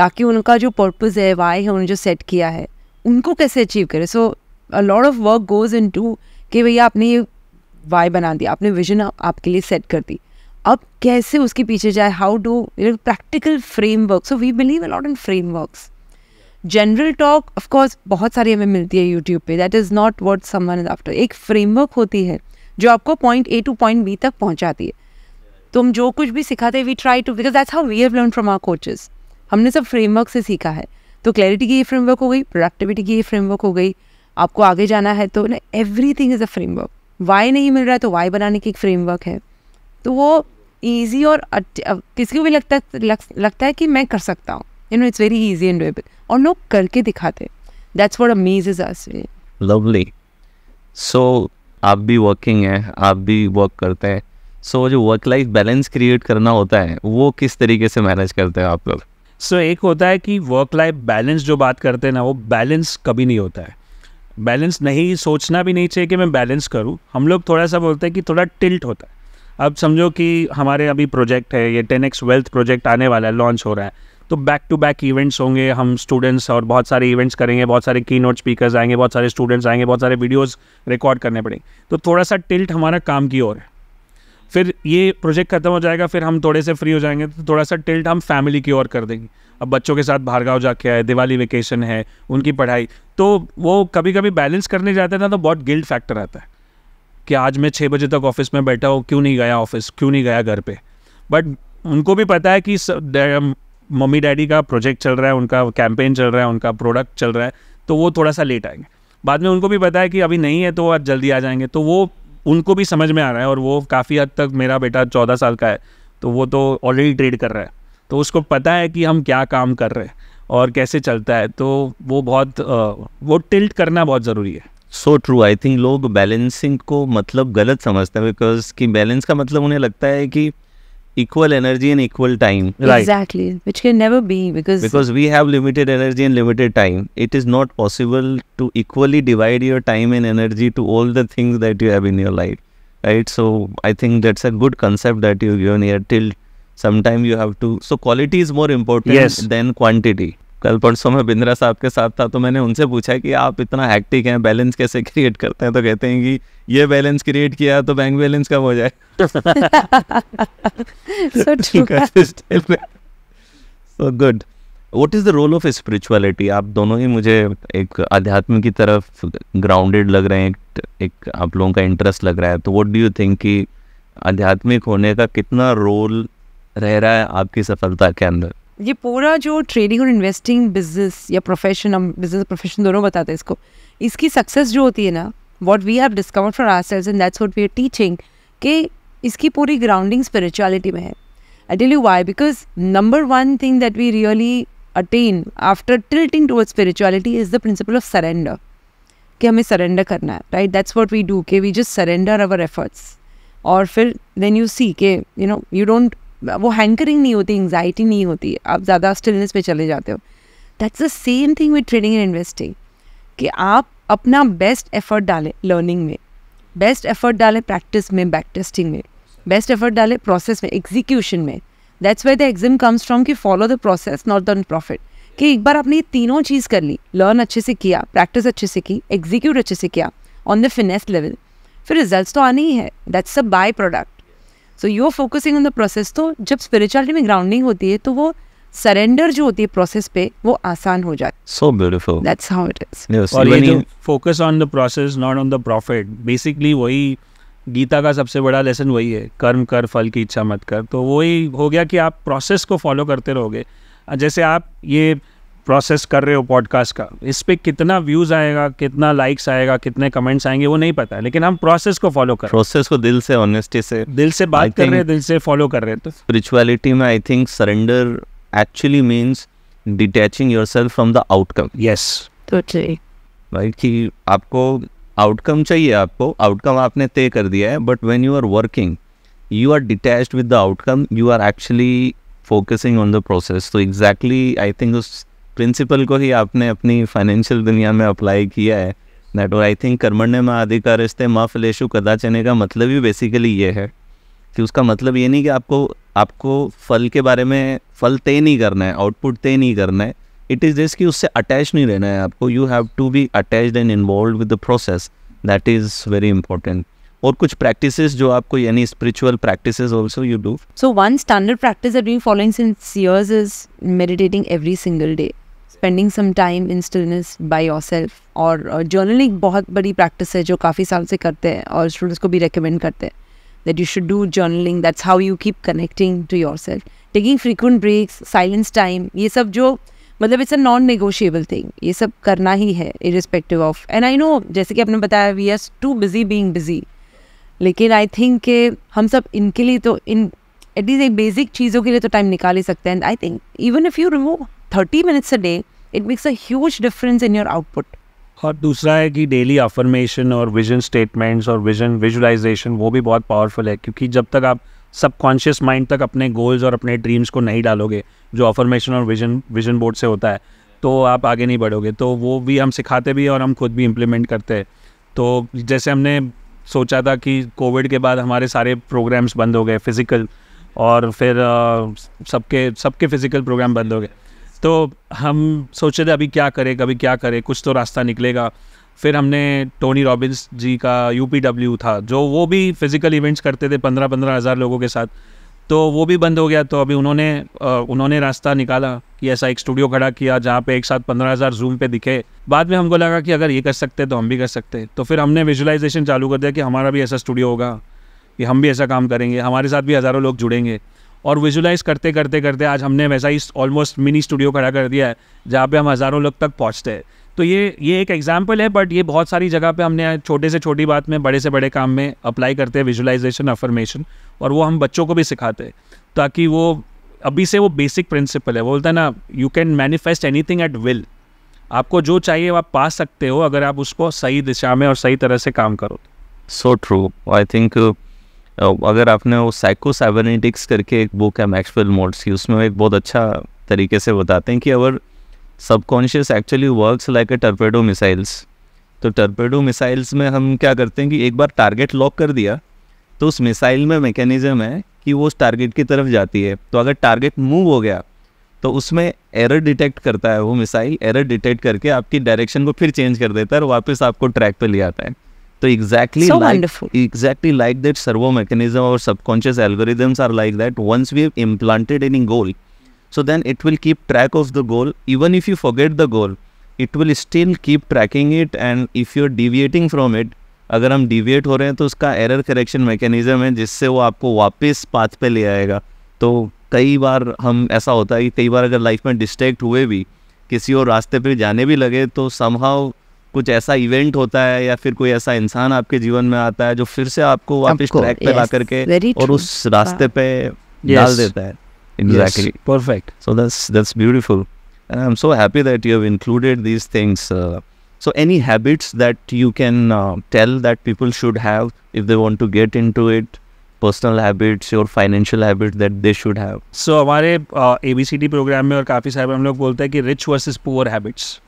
ताकि उनका जो पर्पज़ है वाई है उन्होंने जो सेट किया है उनको कैसे अचीव करें so so, a lot of work goes into कि भैया आपने ये वाई बना दिया आपने विजन आपके लिए सेट कर दी अब कैसे उसके पीछे जाए how do practical framework so we believe a lot in frameworks general talk of course बहुत सारी हमें मिलती है यूट्यूब पे that is not word someone is after एक फ्रेमवर्क होती है जो आपको point A to point B तक पहुंचाती है तो हम जो कुछ भी सिखाते we try to because that's how we have learn from our coaches हमने सब फ्रेमवर्क से सीखा है तो क्लैरिटी की ये फ्रेमवर्क हो गई प्रोडक्टिविटी की ये फ्रेमवर्क हो गई आपको आगे जाना है तो ना everything is a framework Y नहीं मिल रहा है तो वाई बनाने की एक फ्रेमवर्क है तो वो ईजी और किसी को भी लगता है लग, लगता है कि मैं कर सकता हूँ you know it's very easy and doable और लोग करके दिखाते that's what is us lovely so आप भी वर्किंग है आप भी वर्क करते हैं सो so, जो वर्क लाइफ बैलेंस क्रिएट करना होता है वो किस तरीके से मैनेज करते हैं आप लोग सो so, एक होता है कि वर्क लाइफ बैलेंस जो बात करते हैं ना वो बैलेंस कभी नहीं होता है बैलेंस नहीं सोचना भी नहीं चाहिए कि मैं बैलेंस करूँ हम लोग थोड़ा सा बोलते हैं कि थोड़ा टिल्ट होता है अब समझो कि हमारे अभी प्रोजेक्ट है ये टेन एक्स वेल्थ प्रोजेक्ट आने वाला है लॉन्च हो रहा है तो बैक टू बैक इवेंट्स होंगे हम स्टूडेंट्स और बहुत सारे इवेंट्स करेंगे बहुत सारे की नोट स्पीकर्स आएंगे बहुत सारे स्टूडेंट्स आएंगे बहुत सारे वीडियोस रिकॉर्ड करने पड़ेंगे तो थोड़ा सा टिल्ट हमारा काम की ओर है फिर ये प्रोजेक्ट खत्म हो जाएगा फिर हम थोड़े से फ्री हो जाएंगे तो थोड़ा सा टिल्ट हम फैमिली की ओर कर देंगे अब बच्चों के साथ भारगाव जाके आए दिवाली वेकेशन है उनकी पढ़ाई तो वो कभी कभी बैलेंस करने जाते ना तो बहुत गिल्ड फैक्टर आता है कि आज मैं छः बजे तक ऑफिस में बैठा हूँ क्यों नहीं गया ऑफिस क्यों नहीं गया घर पे बट उनको भी पता है कि मम्मी डैडी का प्रोजेक्ट चल रहा है उनका कैंपेन चल रहा है उनका प्रोडक्ट चल रहा है तो वो थोड़ा सा लेट आएंगे बाद में उनको भी पता है कि अभी नहीं है तो आज जल्दी आ जाएंगे तो वो उनको भी समझ में आ रहा है और वो काफ़ी हद तक मेरा बेटा चौदह साल का है तो वो तो ऑलरेडी ट्रेड कर रहा है तो उसको पता है कि हम क्या काम कर रहे हैं और कैसे चलता है तो वो बहुत वो टिल्ट करना बहुत ज़रूरी है सो ट्रू आई थिंक लोग बैलेंसिंग को मतलब गलत समझते हैं बिकॉज कि बैलेंस का मतलब उन्हें लगता है कि equal energy and equal time right exactly which can never be because because we have limited energy and limited time it is not possible to equally divide your time and energy to all the things that you have in your life right so i think that's a good concept that you've given here till sometime you have to so quality is more important than quantity कल परसों में बिंद्रा साहब के साथ था तो मैंने उनसे पूछा कि आप इतना एक्टिक हैं बैलेंस कैसे क्रिएट करते हैं तो कहते हैं कि ये बैलेंस क्रिएट किया तो बैंक बैलेंस कम हो जाए so good what is the role of spirituality आप दोनों ही मुझे एक अध्यात्म की तरफ ग्राउंडेड लग रहे हैं एक आप लोगों का इंटरेस्ट लग रहा है तो वट डू यू थिंक कि आध्यात्मिक होने का कितना रोल रह रहा है आपकी सफलता के अंदर ये पूरा जो ट्रेडिंग और इन्वेस्टिंग बिजनेस या प्रोफेशन हम बिजनेस प्रोफेशन दोनों बताते हैं इसको इसकी सक्सेस जो होती है ना what we have discover for our sales and that's what we are teaching कि इसकी पूरी ग्राउंडिंग स्पिरिचुअलिटी में है I tell you why because number one thing that we really attain after tilting toward spirituality is the principle of surrender कि हमें सरेंडर करना है right that's what we do के we just surrender our efforts और फिर देन यू सी के यू नो यू डोंट वो हैंकरिंग नहीं होती एंगजाइटी नहीं होती आप ज़्यादा स्टिलनेस पे चले जाते हो that's the same thing with trading and investing कि आप अपना बेस्ट एफर्ट डालें लर्निंग में बेस्ट एफर्ट डालें प्रैक्टिस में बैक टेस्टिंग में बेस्ट एफर्ट डालें प्रोसेस में एग्जीक्यूशन में that's why the exam comes from कि follow the process not the profit कि एक बार आपने ये तीनों चीज़ कर ली लर्न अच्छे से किया प्रैक्टिस अच्छे से की एग्जीक्यूट अच्छे से किया ऑन द फिनेस लेवल फिर रिजल्ट तो आने ही है that's a byproduct so you are focusing on the process तो जब स्पिरिचुअलिटी में ग्राउंडिंग होती है तो वो सरेंडर जो होती है प्रोसेस पे वो आसान हो जाता है so beautiful that's how it is और ये focus on the process not on the profit basically वही गीता का सबसे बड़ा लेसन वही है कर्म कर फल की इच्छा मत कर तो वही हो गया कि आप प्रोसेस को फॉलो करते रहोगे जैसे आप ये प्रोसेस कर रहे हो पॉडकास्ट का इस पर कितना व्यूज़ आएगा कितना लाइक्स आएगा कितने कमेंट्स आएंगे वो नहीं पता है लेकिन हम प्रोसेस को फॉलो कर प्रोसेस को दिल से ऑनेस्टी से दिल से बात कर रहे हैं दिल से फॉलो कर रहे हैं तो स्पिरिचुअलिटी में I think surrender actually means detaching yourself from the outcome yes तो राइट कि आपको आउटकम चाहिए आपको आउटकम आपने तय कर दिया है but when you are working you are detach with the outcome you are actually focusing on the process तो एग्जैक्टली आई थिंक उस प्रिंसिपल को ही आपने अपनी फाइनेंशियल दुनिया में अप्लाई किया है दैट और आई थिंक कर्मण्य में अधिकार रिश्ते माँ फलेशु कदा चने का मतलब ही बेसिकली ये है कि उसका मतलब ये नहीं कि आपको आपको फल के बारे में फल तय नहीं करना है आउटपुट तय नहीं करना है इट इज़ दिस कि उससे अटैच नहीं रहना है आपको you have to be attach and involve with the process that is very important और कुछ प्रैक्टिस जो आपको यानी spiritual practice also you do so one standard practice following since years is meditating every single day spending some time in stillness by yourself और जर्नलिंग बहुत बड़ी प्रैक्टिस है जो काफ़ी साल से करते हैं और स्टूडेंट्स को भी रिकमेंड करते हैं that you should do journaling that's how you keep connecting to yourself taking frequent breaks silence time ये सब जो मतलब it's a non negotiable thing ये सब करना ही है irrespective of and I know जैसे कि आपने बताया we are too busy being busy लेकिन आई थिंक के हम सब इनके लिए तो इन एटलीस्ट एक बेसिक चीज़ों के लिए तो टाइम निकाल ही सकते हैं and I think even if you remove 30 minutes a day, it makes a huge difference in your output. और दूसरा है कि डेली अफर्मेशन और विजन स्टेटमेंट्स और विजन विजुलाइजेशन वो भी बहुत पावरफुल है क्योंकि जब तक आप सबकॉन्शियस माइंड तक अपने गोल्स और अपने ड्रीम्स को नहीं डालोगे जो अफर्मेशन और विजन विजन बोर्ड से होता है तो आप आगे नहीं बढ़ोगे तो वो भी हम सिखाते भी हैं और हम खुद भी इम्प्लीमेंट करते हैं तो जैसे हमने सोचा था कि कोविड के बाद हमारे सारे प्रोग्राम्स बंद हो गए फिज़िकल और फिर सबके सबके फ़िज़िकल प्रोग्राम बंद हो गए तो हम सोचे थे अभी क्या करें कभी क्या करें कुछ तो रास्ता निकलेगा फिर हमने टोनी रॉबिन्स जी का यू था जो वो भी फिज़िकल इवेंट्स करते थे पंद्रह पंद्रह हज़ार लोगों के साथ तो वो भी बंद हो गया तो अभी उन्होंने उन्होंने रास्ता निकाला कि ऐसा एक स्टूडियो खड़ा किया जहाँ पे एक साथ पंद्रह हज़ार जूम पे दिखे बाद में हमको लगा कि अगर ये कर सकते तो हम भी कर सकते तो फिर हमने विजुलाइजेशन चालू कर दिया कि हमारा भी ऐसा स्टूडियो होगा कि हम भी ऐसा काम करेंगे हमारे साथ भी हज़ारों लोग जुड़ेंगे और विजुलाइज करते करते करते आज हमने वैसा ही ऑलमोस्ट मिनी स्टूडियो खड़ा कर दिया है जहाँ पे हम हज़ारों लोग तक पहुँचते हैं तो ये ये एक एग्जाम्पल है बट ये बहुत सारी जगह पे हमने छोटे से छोटी बात में बड़े से बड़े काम में अप्लाई करते हैं विजुलाइजेशन अफर्मेशन और वो हम बच्चों को भी सिखाते हैं ताकि वो अभी से वो बेसिक प्रिंसिपल है वो बोलता है ना you can manifest anything at will आपको जो चाहिए आप पा सकते हो अगर आप उसको सही दिशा में और सही तरह से काम करो सो ट्रू आई थिंक अगर आपने वो साइको साइबरनेटिक्स करके एक बुक है मैक्सवेल मोड्स की उसमें एक बहुत अच्छा तरीके से बताते हैं कि our subconscious actually works like a torpedo missiles तो टर्पेडो मिसाइल्स में हम क्या करते हैं कि एक बार टारगेट लॉक कर दिया तो उस मिसाइल में मैकेनिज़्म है कि वो उस टारगेट की तरफ जाती है तो अगर टारगेट मूव हो गया तो उसमें एरर डिटेक्ट करता है वो मिसाइल एरर डिटेक्ट करके आपकी डायरेक्शन को फिर चेंज कर देता है और वापस आपको ट्रैक पर ले आता है तो exactly exactly like that servo mechanism और subconscious algorithms are like that once we implanted in goal so then it will keep track of the goal even if you forget the goal it will still keep tracking it and if you are deviating from it अगर हम डिविएट हो रहे हैं तो उसका एरर करेक्शन मैकेनिज्म है जिससे वो आपको वापस पाथ पे ले आएगा तो कई बार हम ऐसा होता है कि कई बार अगर लाइफ में डिस्ट्रैक्ट हुए भी किसी और रास्ते पर जाने भी लगे तो सम कुछ ऐसा इवेंट होता है या फिर कोई ऐसा इंसान आपके जीवन में आता है जो फिर से आपको वापस ट्रैक पे ला करके और उस रास्ते पे डाल देता है exactly perfect so that's that's beautiful and I am so happy that you have included these things so any habits that you can tell that people should have if they want to get into it personal habits your financial habit that they should have so हमारे ए uh, प्रोग्राम में और काफ़ी सारे हम लोग बोलते हैं कि रिच वर्सेज पुअर हैबिट्स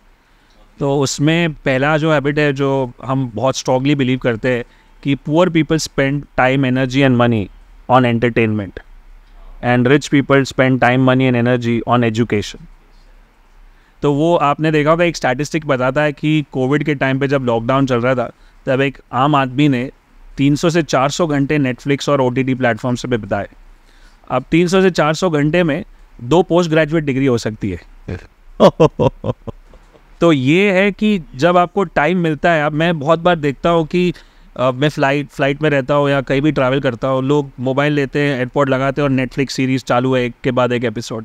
तो उसमें पहला जो हैबिट है जो हम बहुत स्ट्रांगली बिलीव करते हैं कि poor people spend time energy and money on entertainment and rich people spend time money and energy on education तो वो आपने देखा होगा एक स्टैटिस्टिक बताता है कि कोविड के टाइम पे जब लॉकडाउन चल रहा था तब एक आम आदमी ने 300 से 400 घंटे नेटफ्लिक्स और ओ टी टी प्लेटफॉर्म से बिताए अब 300 से 400 घंटे में दो पोस्ट ग्रेजुएट डिग्री हो सकती है तो ये है कि जब आपको टाइम मिलता है अब मैं बहुत बार देखता हूँ कि आ, मैं फ़्लाइट फ्लाइट में रहता हूँ या कहीं भी ट्रैवल करता हूँ लोग मोबाइल लेते हैं एयरपोर्ट लगाते हैं और नेटफ्लिक्स सीरीज़ चालू है एक के बाद एक एपिसोड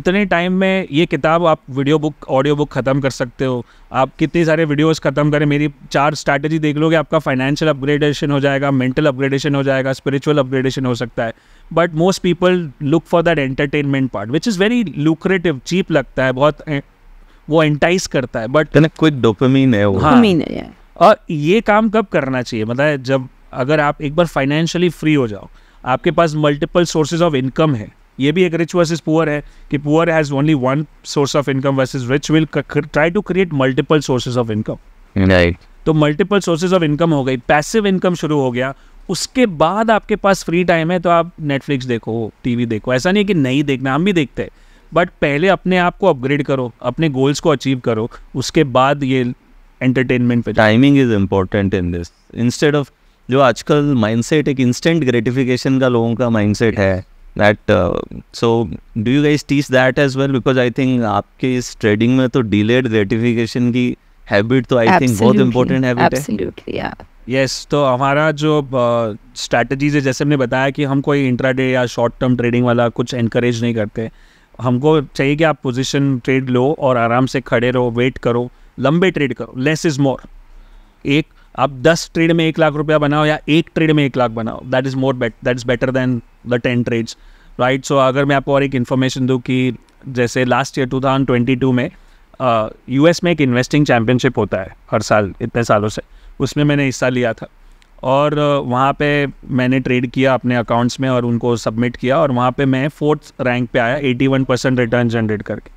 उतने टाइम में ये किताब आप वीडियो बुक ऑडियो बुक ख़त्म कर सकते हो आप कितने सारे वीडियोस ख़त्म करें मेरी चार स्ट्रैटेजी देख लोगे आपका फाइनेंशियल अपग्रेडेशन हो जाएगा मेंटल अपग्रेडेशन हो जाएगा स्पिरिचुअल अपग्रेडेशन हो सकता है but most people look for that entertainment part which is very lucrative cheap लगता है बहुत वो एंटाइस करता है बट क्विक डोपामिन है वो हाँ, है और ये काम कब करना चाहिए मतलब जब अगर आप एक बार फाइनेंशियली फ्री हो जाओ आपके पास मल्टीपल सोर्सेज ऑफ इनकम है ये भी एक रिच वर्सेज पुअर है कि poor has only one source of income versus rich will try to create multiple sources of income right तो मल्टीपल सोर्सेज ऑफ इनकम हो गई पैसिव इनकम शुरू हो गया उसके बाद आपके पास फ्री टाइम है तो आप नेटफ्लिक्स देखो टीवी देखो ऐसा नहीं है कि नहीं देखना हम भी देखते हैं बट पहले अपने आप को अपग्रेड करो अपने गोल्स को अचीव करो उसके बाद ये एंटरटेनमेंट पे timing is important in this instead of जो आजकल माइंडसेट एक इंस्टेंट ग्रेटिफिकेशन का लोगों का माइंडसेट है that so do you guys teach that as well because I think आपके इस ट्रेडिंग में तो डिलेड ग्रेटिफिकेशन की हैबिट तो आई थिंक बहुत इंपॉर्टेंट हैबिट है यस yes, तो हमारा जो स्ट्रैटेजीज uh, है जैसे हमने बताया कि हम कोई इंट्राडे या शॉर्ट टर्म ट्रेडिंग वाला कुछ इनक्रेज नहीं करते हमको चाहिए कि आप पोजिशन ट्रेड लो और आराम से खड़े रहो वेट करो लंबे ट्रेड करो लेस इज़ मोर एक आप दस ट्रेड में एक लाख रुपया बनाओ या एक ट्रेड में एक लाख बनाओ that is more bet that is better than the ten trades right so अगर मैं आपको और एक इन्फॉर्मेशन दूँ कि जैसे last year two thousand twenty two में यू uh, में एक इन्वेस्टिंग चैम्पियनशिप होता है हर साल इतने सालों से उसमें मैंने हिस्सा लिया था और वहाँ पे मैंने ट्रेड किया अपने अकाउंट्स में और उनको सबमिट किया और वहाँ पे मैं फोर्थ रैंक पे आया 81 परसेंट रिटर्न जनरेट करके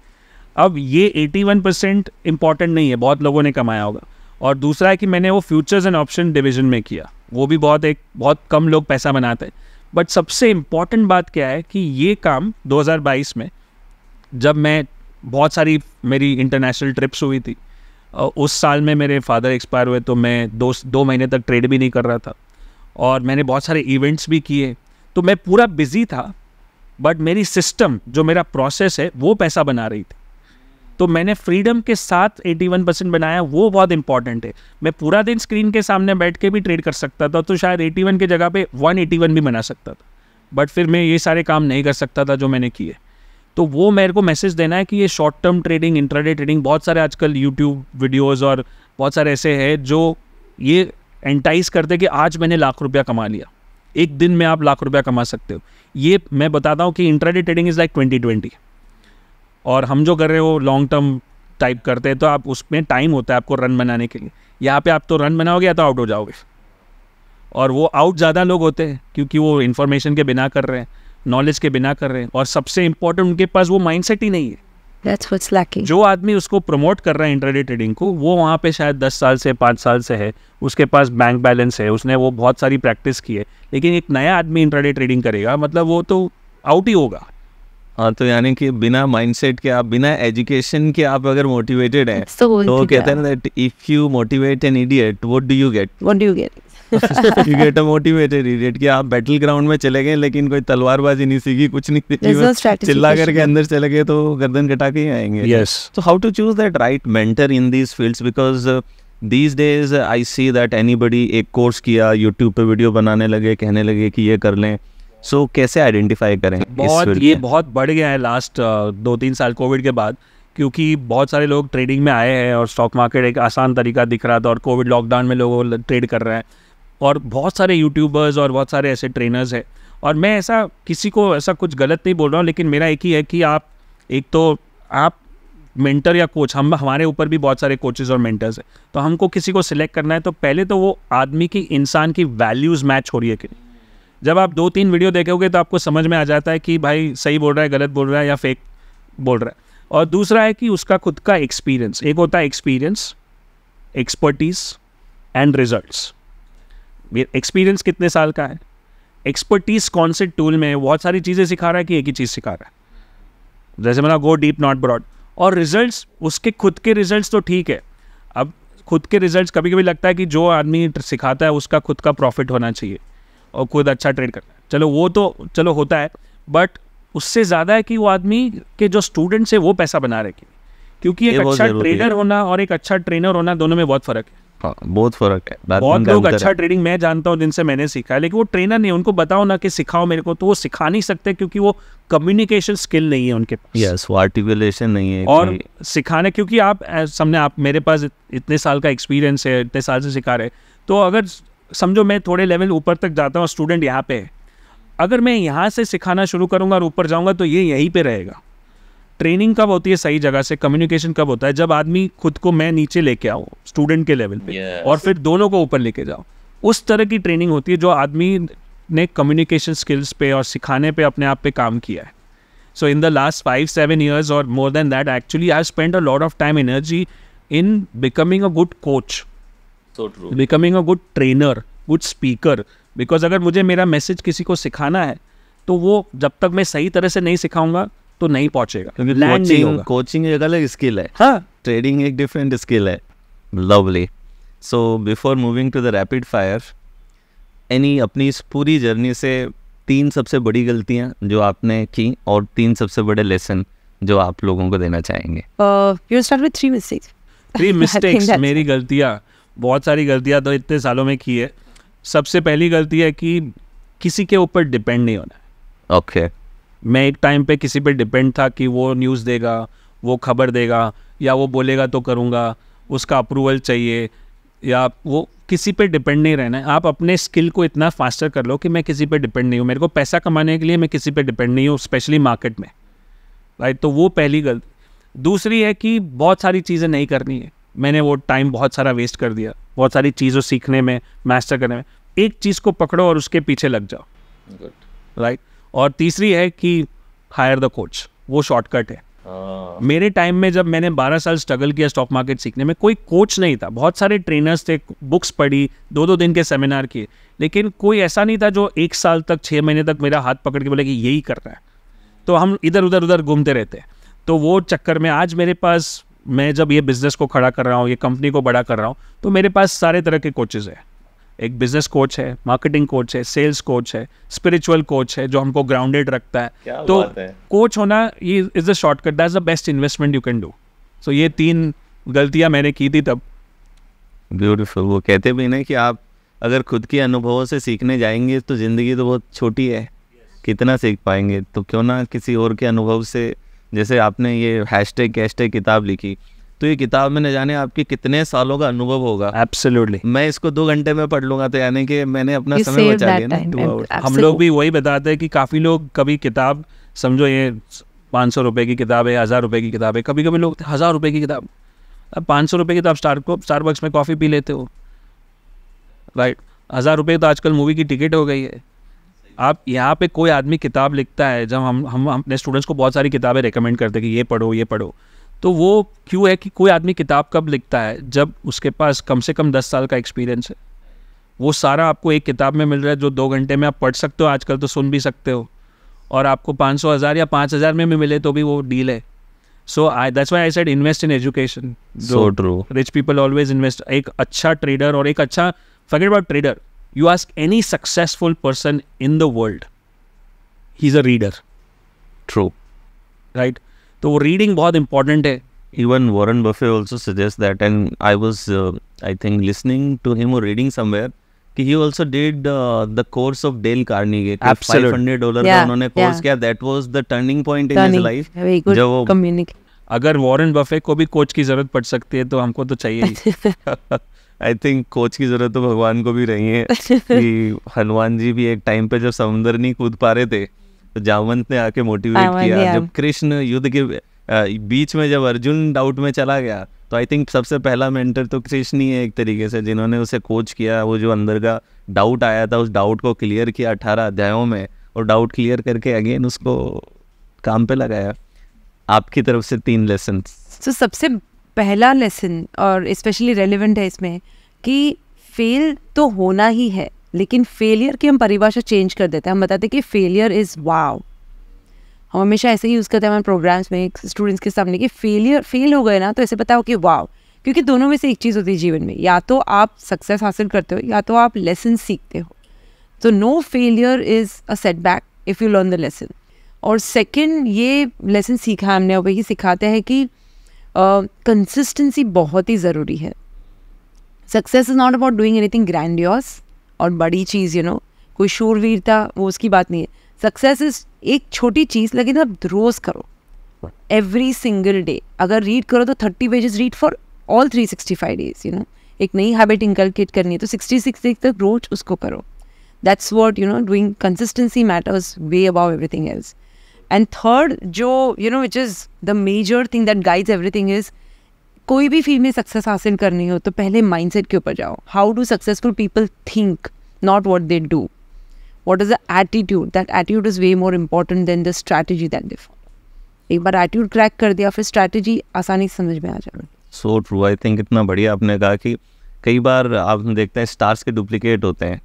अब ये 81 परसेंट इंपॉर्टेंट नहीं है बहुत लोगों ने कमाया होगा और दूसरा है कि मैंने वो फ्यूचर्स एंड ऑप्शन डिवीजन में किया वो भी बहुत एक बहुत कम लोग पैसा बनाते हैं बट सबसे इम्पॉर्टेंट बात क्या है कि ये काम 2022 में जब मैं बहुत सारी मेरी इंटरनेशनल ट्रिप्स हुई थी उस साल में मेरे फादर एक्सपायर हुए तो मैं दो दो महीने तक ट्रेड भी नहीं कर रहा था और मैंने बहुत सारे इवेंट्स भी किए तो मैं पूरा बिजी था बट मेरी सिस्टम जो मेरा प्रोसेस है वो पैसा बना रही थी तो मैंने फ्रीडम के साथ 81 परसेंट बनाया वो बहुत इंपॉर्टेंट है मैं पूरा दिन स्क्रीन के सामने बैठ के भी ट्रेड कर सकता था तो शायद 81 के जगह पे 181 भी बना सकता था बट फिर मैं ये सारे काम नहीं कर सकता था जो मैंने किए तो वो मेरे को मैसेज देना है कि ये short term trading intraday trading बहुत सारे आजकल यूट्यूब वीडियोज़ और बहुत सारे ऐसे हैं जो ये एंटाइज करते कि आज मैंने लाख रुपया कमा लिया एक दिन में आप लाख रुपया कमा सकते हो ये मैं बताता हूँ कि intraday trading is like twenty twenty और हम जो कर रहे हो लॉन्ग टर्म टाइप करते हैं तो आप उसमें टाइम होता है आपको रन बनाने के लिए यहाँ पे आप तो रन बनाओगे या तो आउट हो जाओगे और वो आउट ज़्यादा लोग होते हैं क्योंकि वो इन्फॉर्मेशन के बिना कर रहे हैं नॉलेज के बिना कर रहे हैं और सबसे इम्पोर्टेंट उनके पास वो माइंडसेट ही नहीं है That's what's lacking. जो आदमी उसको प्रमोट कर रहा है इंटरडे ट्रेडिंग को वो वहाँ पे शायद दस साल से पाँच साल से है उसके पास बैंक बैलेंस है उसने वो बहुत सारी प्रैक्टिस की है लेकिन एक नया आदमी इंटरडे ट्रेडिंग करेगा मतलब वो तो आउट ही होगा हाँ तो यानी कि बिना माइंडसेट के आप बिना एजुकेशन के आप अगर मोटिवेटेड हैं so तो कहते हैं that if you motivate an idiot what do you get what do you get you get a motivated idiot कि आप बैटल ग्राउंड में चले गए लेकिन कोई तलवारबाजी नहीं सीखी कुछ नहीं सीखी no चिल्ला करके अंदर चले गए तो गर्दन कटा के ही आएंगे yes so how to choose that right mentor in these fields because these days I see that any एक कोर्स किया यूट्यूब पे वीडियो बनाने लगे कहने लगे कि ये कर लें सो so, कैसे आइडेंटिफाई करें बहुत ये बहुत बढ़ गया है लास्ट uh, दो तीन साल कोविड के बाद क्योंकि बहुत सारे लोग ट्रेडिंग में आए हैं और स्टॉक मार्केट एक आसान तरीका दिख रहा था और कोविड लॉकडाउन में लोग ट्रेड कर रहे हैं और बहुत सारे यूट्यूबर्स और बहुत सारे ऐसे ट्रेनर्स हैं और मैं ऐसा किसी को ऐसा कुछ गलत नहीं बोल रहा हूँ लेकिन मेरा एक ही है कि आप एक तो आप मेंटर या कोच हम हमारे ऊपर भी बहुत सारे कोचेज़ और मेंटर्स हैं तो हमको किसी को सिलेक्ट करना है तो पहले तो वो आदमी की इंसान की वैल्यूज़ मैच हो रही है कि नहीं जब आप दो तीन वीडियो देखोगे तो आपको समझ में आ जाता है कि भाई सही बोल रहा है गलत बोल रहा है या फेक बोल रहा है और दूसरा है कि उसका खुद का एक्सपीरियंस एक होता है experience expertise and results experience कितने साल का है एक्सपर्टीज कौन से टूल में है बहुत सारी चीज़ें सिखा रहा है कि एक ही चीज़ सिखा रहा है जैसे मैंने गो डीप नॉट ब्रॉड और रिजल्ट्स उसके खुद के रिजल्ट्स तो ठीक है अब खुद के रिजल्ट्स कभी कभी लगता है कि जो आदमी सिखाता है उसका खुद का प्रॉफिट होना चाहिए और खुद अच्छा ट्रेड करना है चलो वो तो चलो होता है बट उससे ज़्यादा है कि वो आदमी के जो स्टूडेंट्स है वो पैसा बना रहे क्योंकि एक अच्छा ट्रेनर होना और एक अच्छा ट्रेनर होना दोनों में बहुत फ़र्क है हाँ, बहुत फर्क है बहुत लोग अच्छा ट्रेडिंग मैं जानता हूँ जिनसे मैंने सीखा है लेकिन वो ट्रेनर नहीं उनको बताओ ना कि सिखाओ मेरे को तो वो सिखा नहीं सकते क्योंकि वो कम्युनिकेशन स्किल नहीं है उनके पास यस आर्टिकुलेशन नहीं है और सिखाने क्योंकि आप सामने आप मेरे पास इतने साल का एक्सपीरियंस है इतने साल से सिखा रहे तो अगर समझो मैं थोड़े लेवल ऊपर तक जाता हूँ स्टूडेंट यहाँ पे अगर मैं यहाँ से सिखाना शुरू करूँगा और ऊपर जाऊँगा तो ये यहीं पर रहेगा ट्रेनिंग कब होती है सही जगह से कम्युनिकेशन कब होता है जब आदमी खुद को मैं नीचे लेके आऊँ स्टूडेंट के लेवल पे yes. और फिर दोनों को ऊपर लेके जाओ उस तरह की ट्रेनिंग होती है जो आदमी ने कम्युनिकेशन स्किल्स पे और सिखाने पे अपने आप पे काम किया है so in the last five seven years और more than that actually I spend a lot of time energy in becoming a good coach becoming a good trainer good speaker because अगर मुझे मेरा मैसेज किसी को सिखाना है तो वो जब तक मैं सही तरह से नहीं सिखाऊंगा तो नहीं पहुंचेगा क्योंकि कोचिंग एक अलग स्किल है हाँ ट्रेडिंग एक डिफरेंट स्किल है lovely so before moving to the rapid fire any अपनी इस पूरी जर्नी से तीन सबसे बड़ी गलतियां जो आपने की और तीन सबसे बड़े लेसन जो आप लोगों को देना चाहेंगे you start with three mistakes three mistakes मेरी गलतियां बहुत सारी गलतियां तो इतने सालों में की है सबसे पहली गलती है कि किसी के ऊपर डिपेंड नहीं होना ओके okay. मैं एक टाइम पे किसी पे डिपेंड था कि वो न्यूज़ देगा वो खबर देगा या वो बोलेगा तो करूँगा उसका अप्रूवल चाहिए या वो किसी पे डिपेंड नहीं रहना है आप अपने स्किल को इतना फास्टर कर लो कि मैं किसी पे डिपेंड नहीं हूँ मेरे को पैसा कमाने के लिए मैं किसी पे डिपेंड नहीं हूँ स्पेशली मार्केट में राइट तो वो पहली गलती दूसरी है कि बहुत सारी चीज़ें नहीं करनी है मैंने वो टाइम बहुत सारा वेस्ट कर दिया बहुत सारी चीज़ों सीखने में मास्टर करने में एक चीज़ को पकड़ो और उसके पीछे लग जाओ राइट right? और तीसरी है कि हायर द कोच वो शॉर्टकट है हाँ। मेरे टाइम में जब मैंने 12 साल स्ट्रगल किया स्टॉक मार्केट सीखने में कोई कोच नहीं था बहुत सारे ट्रेनर्स थे बुक्स पढ़ी दो दो दिन के सेमिनार किए लेकिन कोई ऐसा नहीं था जो एक साल तक छः महीने तक मेरा हाथ पकड़ के बोले कि यही करना है तो हम इधर उधर उधर घूमते रहते हैं तो वो चक्कर में आज मेरे पास मैं जब ये बिज़नेस को खड़ा कर रहा हूँ ये कंपनी को बड़ा कर रहा हूँ तो मेरे पास सारे तरह के कोचेज़ हैं एक बिजनेस कोच है मार्केटिंग कोच है सेल्स कोच है स्पिरिचुअल कोच है जो हमको ग्राउंडेड रखता है तो कोच होना ये is a shortcut that is the best investment you can do so ये तीन गलतियां मैंने की थी तब ब्यूटिफुल वो कहते भी ना कि आप अगर खुद के अनुभवों से सीखने जाएंगे तो ज़िंदगी तो बहुत छोटी है कितना सीख पाएंगे तो क्यों ना किसी और के अनुभव से जैसे आपने ये हैशटैग हैशटैग किताब लिखी तो ये किताब में न जाने आपके कितने सालों का अनुभव होगा एब्सोल्युटली मैं इसको दो घंटे में पढ़ लूंगा तो यानी कि मैंने अपना समय बचा लिया ना हम लोग भी वही बताते हैं कि काफ़ी लोग कभी किताब समझो ये पाँच सौ रुपये की किताब है हज़ार रुपये की किताब है कभी कभी लोग हज़ार रुपये की किताब अब पाँच सौ रुपये की किताब स्टार को स्टार बक्स में कॉफ़ी पी लेते हो राइट हज़ार रुपये तो आजकल मूवी की टिकट हो गई है आप यहाँ पे कोई आदमी किताब लिखता है जब हम हम अपने स्टूडेंट्स को बहुत सारी किताबें रिकमेंड करते हैं कि ये पढ़ो ये पढ़ो तो वो क्यों है कि कोई आदमी किताब कब लिखता है जब उसके पास कम से कम दस साल का एक्सपीरियंस है वो सारा आपको एक किताब में मिल रहा है जो दो घंटे में आप पढ़ सकते हो आजकल तो सुन भी सकते हो और आपको पाँच सौ हज़ार या पाँच हज़ार में भी मिले तो भी वो डील है so I that's why I said invest in education so true rich people always invest एक अच्छा ट्रेडर और एक अच्छा forget about trader you ask any successful person in the world he is a reader true right तो वो रीडिंग बहुत इंपॉर्टेंट है even Warren Buffett also suggest that and I was I think listening to him और रीडिंग समवेयर कि he also did the course of Dale Carnegie five dollar का उन्होंने कोर्स किया that was the turning point in his life जब वो अगर वॉरेन बफे को भी कोच की जरूरत पड़ सकती है तो हमको तो चाहिए आई थिंक कोच की जरूरत तो भगवान को भी रही है कि हनुमान जी भी एक टाइम पे जब समुद्र नहीं कूद पा रहे थे तो जामवंत ने आके मोटिवेट हाँ, किया जब कृष्ण युद्ध के बीच में जब अर्जुन डाउट में चला गया तो आई थिंक सबसे पहला मेंटर तो कृष्ण ही है एक तरीके से जिन्होंने उसे कोच किया वो जो अंदर का डाउट आया था उस डाउट को क्लियर किया अठारह अध्यायों में और डाउट क्लियर करके अगेन उसको काम पे लगाया आपकी तरफ से तीन लेसन तो so, सबसे पहला लेसन और स्पेशली रेलिवेंट है इसमें कि फेल तो होना ही है लेकिन फेलियर की हम परिभाषा चेंज कर देते हैं हम बताते हैं कि फेलियर इज़ वाव हम हमेशा ऐसे ही यूज़ करते हैं हमारे प्रोग्राम्स में स्टूडेंट्स के सामने कि फेलियर फेल हो गए ना तो ऐसे बताओ कि वाव क्योंकि दोनों में से एक चीज़ होती है जीवन में या तो आप सक्सेस हासिल करते हो या तो आप लेसन सीखते हो तो no failure is a setback if you learn the lesson और सेकेंड ये लेसन सीखा हमने और वही सिखाते हैं कि कंसिस्टेंसी uh, बहुत ही ज़रूरी है success is not about doing anything grand और बड़ी चीज़ यू नो कोई शूरवीरता वो उसकी बात नहीं है सक्सेस इज एक छोटी चीज़ लेकिन आप रोज़ करो एवरी सिंगल डे अगर रीड करो तो thirty pages read for all three sixty five days you know एक नई हैबिट इंकलकेट करनी है तो सिक्सटी सिक्स डेज तक रोज उसको करो that's what you know doing consistency matters way about everything else and third जो you know which is the major thing that guides everything is कोई भी फील्ड में सक्सेस हासिल करनी हो तो पहले माइंडसेट के ऊपर जाओ how do successful people think not what they do what is the attitude that attitude is way more important than the strategy that they follow एक बार एटीट्यूड क्रैक कर दिया फिर स्ट्रैटेजी आसानी से समझ में आ जाएगी सो ट्रू आई थिंक इतना बढ़िया आपने कहा कि कई बार आप देखते हैं स्टार्स के डुप्लीकेट होते हैं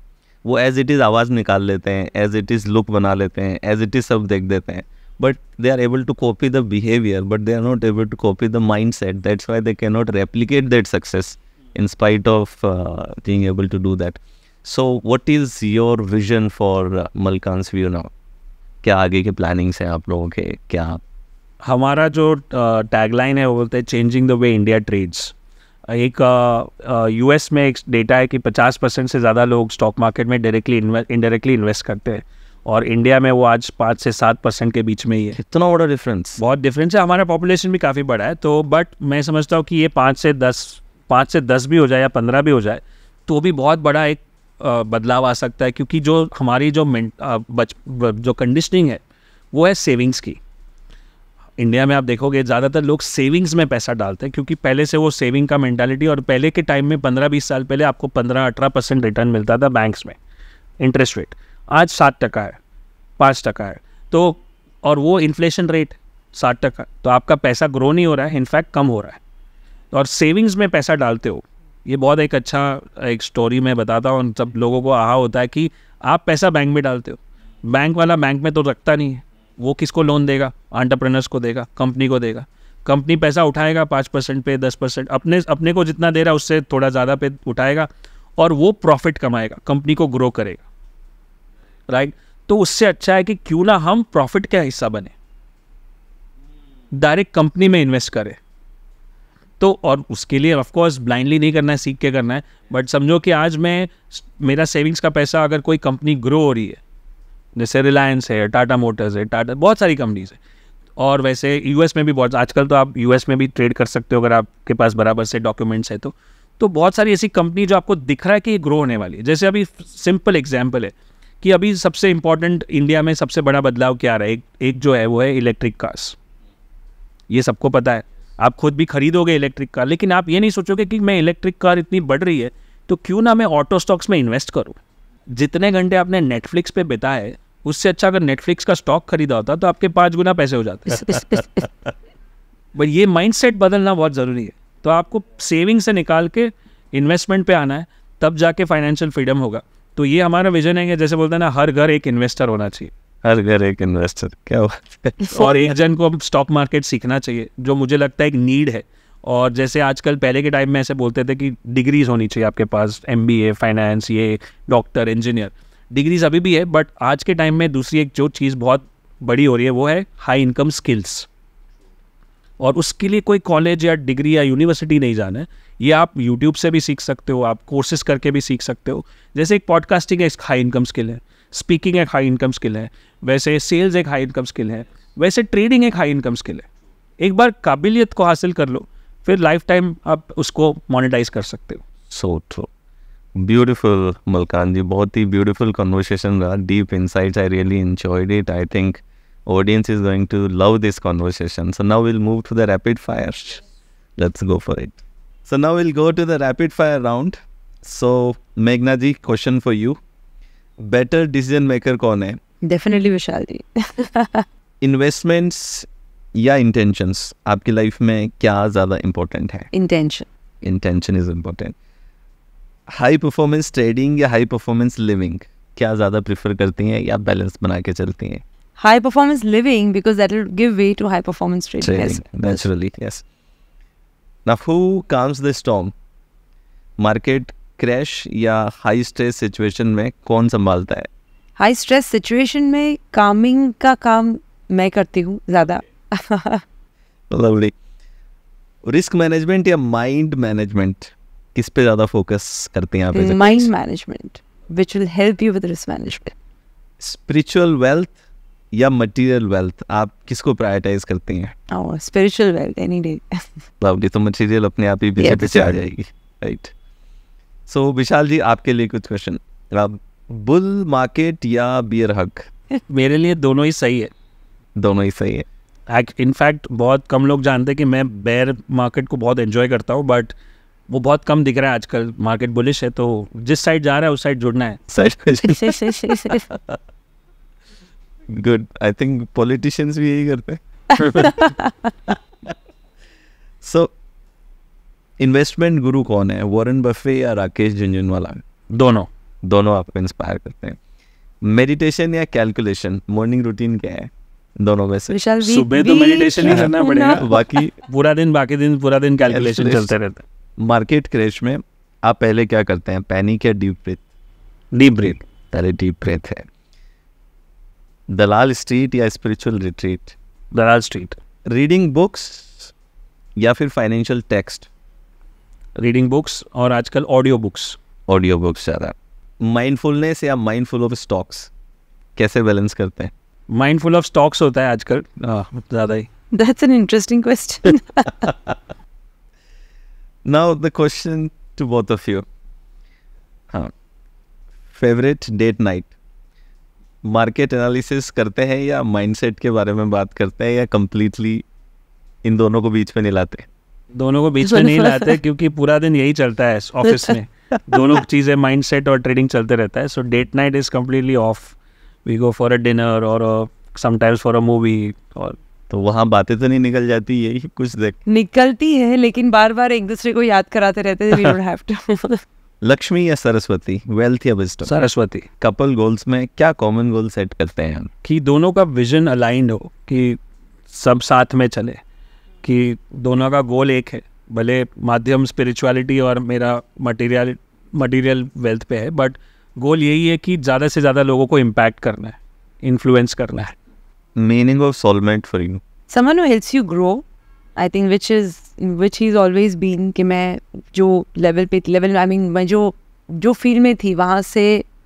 वो एज इट इज़ आवाज़ निकाल लेते हैं एज इट इज़ लुक बना लेते हैं एज इट इज़ सब देख देते हैं but they are able to copy the behavior but they are not able to copy the mindset that's why they cannot replicate that success in spite of uh, being able to do that so what is your vision for uh, malkan's view now क्या आगे के प्लानिंग्स हैं आप लोगों के क्या हमारा जो टैगलाइन है वो बोलते हैं changing the way India trades एक यूएस में एक डेटा है कि 50 परसेंट से ज़्यादा लोग स्टॉक मार्केट में डायरेक्टली इन्वेस्ट इनडायरेक्टली इन्वेस्ट करते हैं और इंडिया में वो आज पाँच से सात परसेंट के बीच में ही है इतना बड़ा डिफरेंस बहुत डिफरेंस है हमारा पॉपुलेशन भी काफ़ी बड़ा है तो बट मैं समझता हूँ कि ये पाँच से दस पाँच से दस भी हो जाए या पंद्रह भी हो जाए तो भी बहुत बड़ा एक बदलाव आ सकता है क्योंकि जो हमारी जो बच जो कंडीशनिंग है वो है सेविंग्स की इंडिया में आप देखोगे ज़्यादातर लोग सेविंग्स में पैसा डालते हैं क्योंकि पहले से वो सेविंग का मैंटालिटी और पहले के टाइम में पंद्रह बीस साल पहले आपको पंद्रह अठारह परसेंट रिटर्न मिलता था बैंक्स में इंटरेस्ट रेट आज सात टका है पाँच टका है तो और वो इन्फ्लेशन रेट सात टका तो आपका पैसा ग्रो नहीं हो रहा है इनफैक्ट कम हो रहा है और सेविंग्स में पैसा डालते हो ये बहुत एक अच्छा एक स्टोरी मैं बताता हूँ सब लोगों को आहा होता है कि आप पैसा बैंक में डालते हो बैंक वाला बैंक में तो रखता नहीं है वो किसको लोन देगा आंटरप्रेनर्स को देगा कंपनी को देगा कंपनी पैसा उठाएगा पाँच परसेंट पे दस परसेंट अपने अपने को जितना दे रहा है उससे थोड़ा ज़्यादा पे उठाएगा और वो प्रॉफिट कमाएगा कंपनी को ग्रो करेगा राइट तो उससे अच्छा है कि क्यों ना हम प्रॉफिट का हिस्सा बने डायरेक्ट कंपनी में इन्वेस्ट करें तो और उसके लिए ऑफकोर्स ब्लाइंडली नहीं करना है सीख के करना है बट समझो कि आज मैं मेरा सेविंग्स का पैसा अगर कोई कंपनी ग्रो हो रही है जैसे रिलायंस है टाटा मोटर्स है टाटा बहुत सारी कंपनीज है और वैसे यूएस में भी बहुत आजकल तो आप यूएस में भी ट्रेड कर सकते हो अगर आपके पास बराबर से डॉक्यूमेंट्स है तो तो बहुत सारी ऐसी कंपनी जो आपको दिख रहा है कि ये ग्रो होने वाली है जैसे अभी सिंपल एग्जाम्पल है कि अभी सबसे इम्पोर्टेंट इंडिया में सबसे बड़ा बदलाव क्या रहा है एक, एक जो है वो है इलेक्ट्रिक कार्स ये सबको पता है आप खुद भी खरीदोगे इलेक्ट्रिक कार लेकिन आप ये नहीं सोचोगे कि मैं इलेक्ट्रिक कार इतनी बढ़ रही है तो क्यों ना मैं ऑटो स्टॉक्स में इन्वेस्ट करूँ जितने घंटे आपने नेटफ्लिक्स पे बिताए उससे अच्छा अगर नेटफ्लिक्स का स्टॉक खरीदा होता तो आपके पाँच गुना पैसे हो जाते बट ये माइंड बदलना बहुत ज़रूरी है तो आपको सेविंग से निकाल के इन्वेस्टमेंट पे आना है तब जाके फाइनेंशियल फ्रीडम होगा तो ये हमारा विजन है जैसे बोलते हैं ना हर घर एक इन्वेस्टर होना चाहिए हर घर एक इन्वेस्टर क्या बात और एक जन को अब स्टॉक मार्केट सीखना चाहिए जो मुझे लगता है एक नीड है और जैसे आजकल पहले के टाइम में ऐसे बोलते थे कि डिग्रीज होनी चाहिए आपके पास एम बी ए फाइनेंस ये डॉक्टर इंजीनियर डिग्रीज अभी भी है बट आज के टाइम में दूसरी एक जो चीज़ बहुत बड़ी हो रही है वो है हाई इनकम स्किल्स और उसके लिए कोई कॉलेज या डिग्री या यूनिवर्सिटी नहीं जाना है ये आप यूट्यूब से भी सीख सकते हो आप कोर्सेज करके भी सीख सकते हो जैसे एक पॉडकास्टिंग एक हाई इनकम स्किल है स्पीकिंग एक हाई इनकम स्किल है वैसे सेल्स एक हाई इनकम स्किल है वैसे ट्रेडिंग एक हाई इनकम स्किल है एक बार काबिलियत को हासिल कर लो फिर लाइफ टाइम आप उसको मोनिटाइज कर सकते हो so true beautiful Malkan ji बहुत ही ब्यूटिफुल कन्वर्सेशन रहा deep insights I really it I think Audience is going to love this conversation. So now we'll move to the rapid fire. Let's go for it. So now we'll go to the rapid fire round. So Meghna ji, question for you. Better decision maker कौन hai? Definitely Vishal ji. Investments या intentions आपकी life में क्या ज़्यादा important है? Intention. Intention is important. High performance trading या high performance living क्या ज़्यादा prefer करती हैं या balance बना के चलती हैं high performance living because that will give way to high performance training. training well. Naturally, yes. Now, who calms the storm? Market crash या हाई स्ट्रेस सिचुएशन में कौन संभालता है हाई स्ट्रेस सिचुएशन में कामिंग का काम मैं करती हूँ ज़्यादा लवली रिस्क मैनेजमेंट या माइंड मैनेजमेंट किस पे ज़्यादा फोकस करते हैं आप mind management which will help you with risk management spiritual wealth या मटेरियल वेल्थ आप किसको प्रायोरिटाइज करती हैं oh spiritual wealth any day lovely तो मटेरियल अपने आप ही पीछे पीछे आ जाएगी राइट सो विशाल जी आपके लिए कुछ क्वेश्चन बुल मार्केट या बियर हग मेरे लिए दोनों ही सही है दोनों ही सही है इनफैक्ट बहुत कम लोग जानते हैं कि मैं बेयर मार्केट को बहुत एंजॉय करता हूँ बट वो बहुत कम दिख रहा है आजकल मार्केट बुलिश है तो जिस साइड जा रहा है उस साइड जुड़ना है सही सही सही सही गुड आई थिंक पॉलिटिशियंस भी यही करते सो इन्वेस्टमेंट गुरु कौन है वॉरेन बफे या राकेश झुंझुनवाला दोनों दोनों आपको इंस्पायर करते हैं मेडिटेशन या कैलकुलेशन मॉर्निंग रूटीन क्या है दोनों में से सुबह तो मेडिटेशन ही करना पड़ेगा हाँ। बाकी पूरा दिन बाकी दिन पूरा दिन कैलकुलेशन चलते रहता हैं मार्केट क्रैश में आप पहले क्या करते हैं पैनिक या डीप ब्रेथ डीप ब्रेथ अरे डीप ब्रेथ है दलाल स्ट्रीट या spiritual retreat Dalal street reading books या फिर फाइनेंशियल टेक्स्ट रीडिंग बुक्स और आजकल ऑडियो बुक्स ऑडियो बुक्स ज़्यादा माइंडफुलनेस या माइंडफुल ऑफ स्टॉक्स कैसे बैलेंस करते हैं माइंडफुल ऑफ स्टॉक्स होता है आजकल हाँ, ज़्यादा ही that's an interesting question now the question to both of you हाँ favourite date night market analysis करते हैं या माइंडसेट के बारे में बात करते हैं या कम्प्लीटली इन दोनों को बीच में नहीं लाते दोनों को बीच में नहीं लाते क्योंकि पूरा दिन यही चलता है ऑफिस में दोनों चीज़ें माइंडसेट और ट्रेडिंग चलते रहता है so date night is completely off we go for a dinner और समटाइम्स फॉर अ मूवी और तो वहाँ बातें तो नहीं निकल जाती यही कुछ देख निकलती है लेकिन बार बार एक दूसरे को याद कराते रहते हैं लक्ष्मी या सरस्वती वेल्थ या विस्टम सरस्वती कपल गोल्स में क्या कॉमन गोल सेट करते हैं हम कि दोनों का विजन अलाइंड हो कि सब साथ में चले कि दोनों का गोल एक है भले माध्यम स्पिरिचुअलिटी और मेरा मटेरियल मटेरियल वेल्थ पे है बट गोल यही है कि ज़्यादा से ज़्यादा लोगों को इम्पैक्ट करना है इन्फ्लुएंस करना है meaning of soulmate for you someone who helps you grow I think which is which is always been कि मैं जो लेवल पे लेवल आई मीन मैं जो जो फील्ड में थी वहाँ से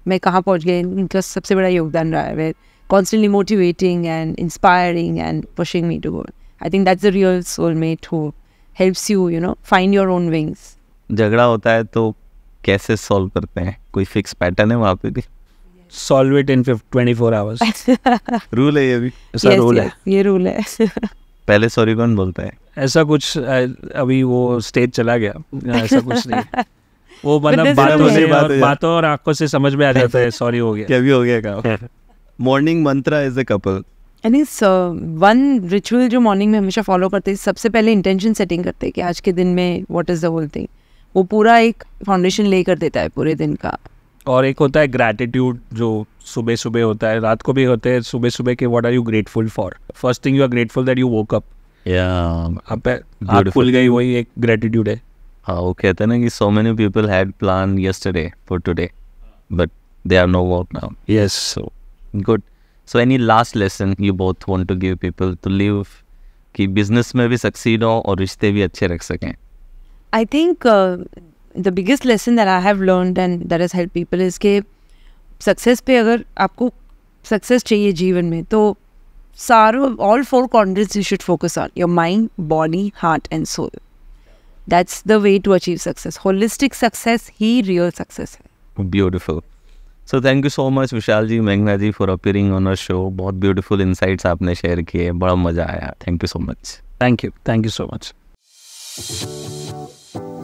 मैं कहाँ पहुँच गई इनका सबसे बड़ा योगदान रहा है constantly motivating and inspiring and pushing me toward I think that's the real soul mate who helps you you know find your own wings झगड़ा होता है तो कैसे सॉल्व करते हैं कोई फिक्स पैटर्न है वहाँ पे भी solve it in twenty four hours rule है ये भी yes, रूल yes, है ये रूल है पहले सॉरी कौन बोलता है ऐसा कुछ अभी वो स्टेज चला गया हाँ, ऐसा कुछ नहीं वो मतलब बातों तो से बात बातों और आंखों से समझ में आ जाता है सॉरी हो गया क्या भी हो गया का morning mantra is a couple any one ritual जो मॉर्निंग में हमेशा फॉलो करते हैं सबसे पहले इंटेंशन सेटिंग करते हैं कि आज के दिन में what is the whole thing वो पूरा एक फाउंडेशन ले कर देता है पूरे दिन का और एक होता है ग्रैटिट्यूड जो सुबह सुबह होता है रात को भी होते हैं सुबह सुबह के what are you grateful for first thing you are grateful that you woke up या आप खुल गई वही एक ग्रेटिट्यूड है हाँ वो कहते हैं ना कि so many people had plan yesterday for today but they have no work now yes so good so any last lesson you both want to give people to live कि बिजनेस में भी सक्सीड हो और रिश्ते भी अच्छे रख सकें I think the biggest lesson that I have learn and that is help people is के सक्सेस पे अगर आपको सक्सेस चाहिए जीवन में तो Saru, all four quadrants you should focus on your mind, body, heart, and soul. That's the way to achieve success. Holistic success, he real success. Beautiful. So thank you so much Vishal ji मेघना ji for appearing on a show बहुत ब्यूटीफुल इंसाइट्स आपने शेयर किए बड़ा मज़ा आया thank you so much thank you thank you so much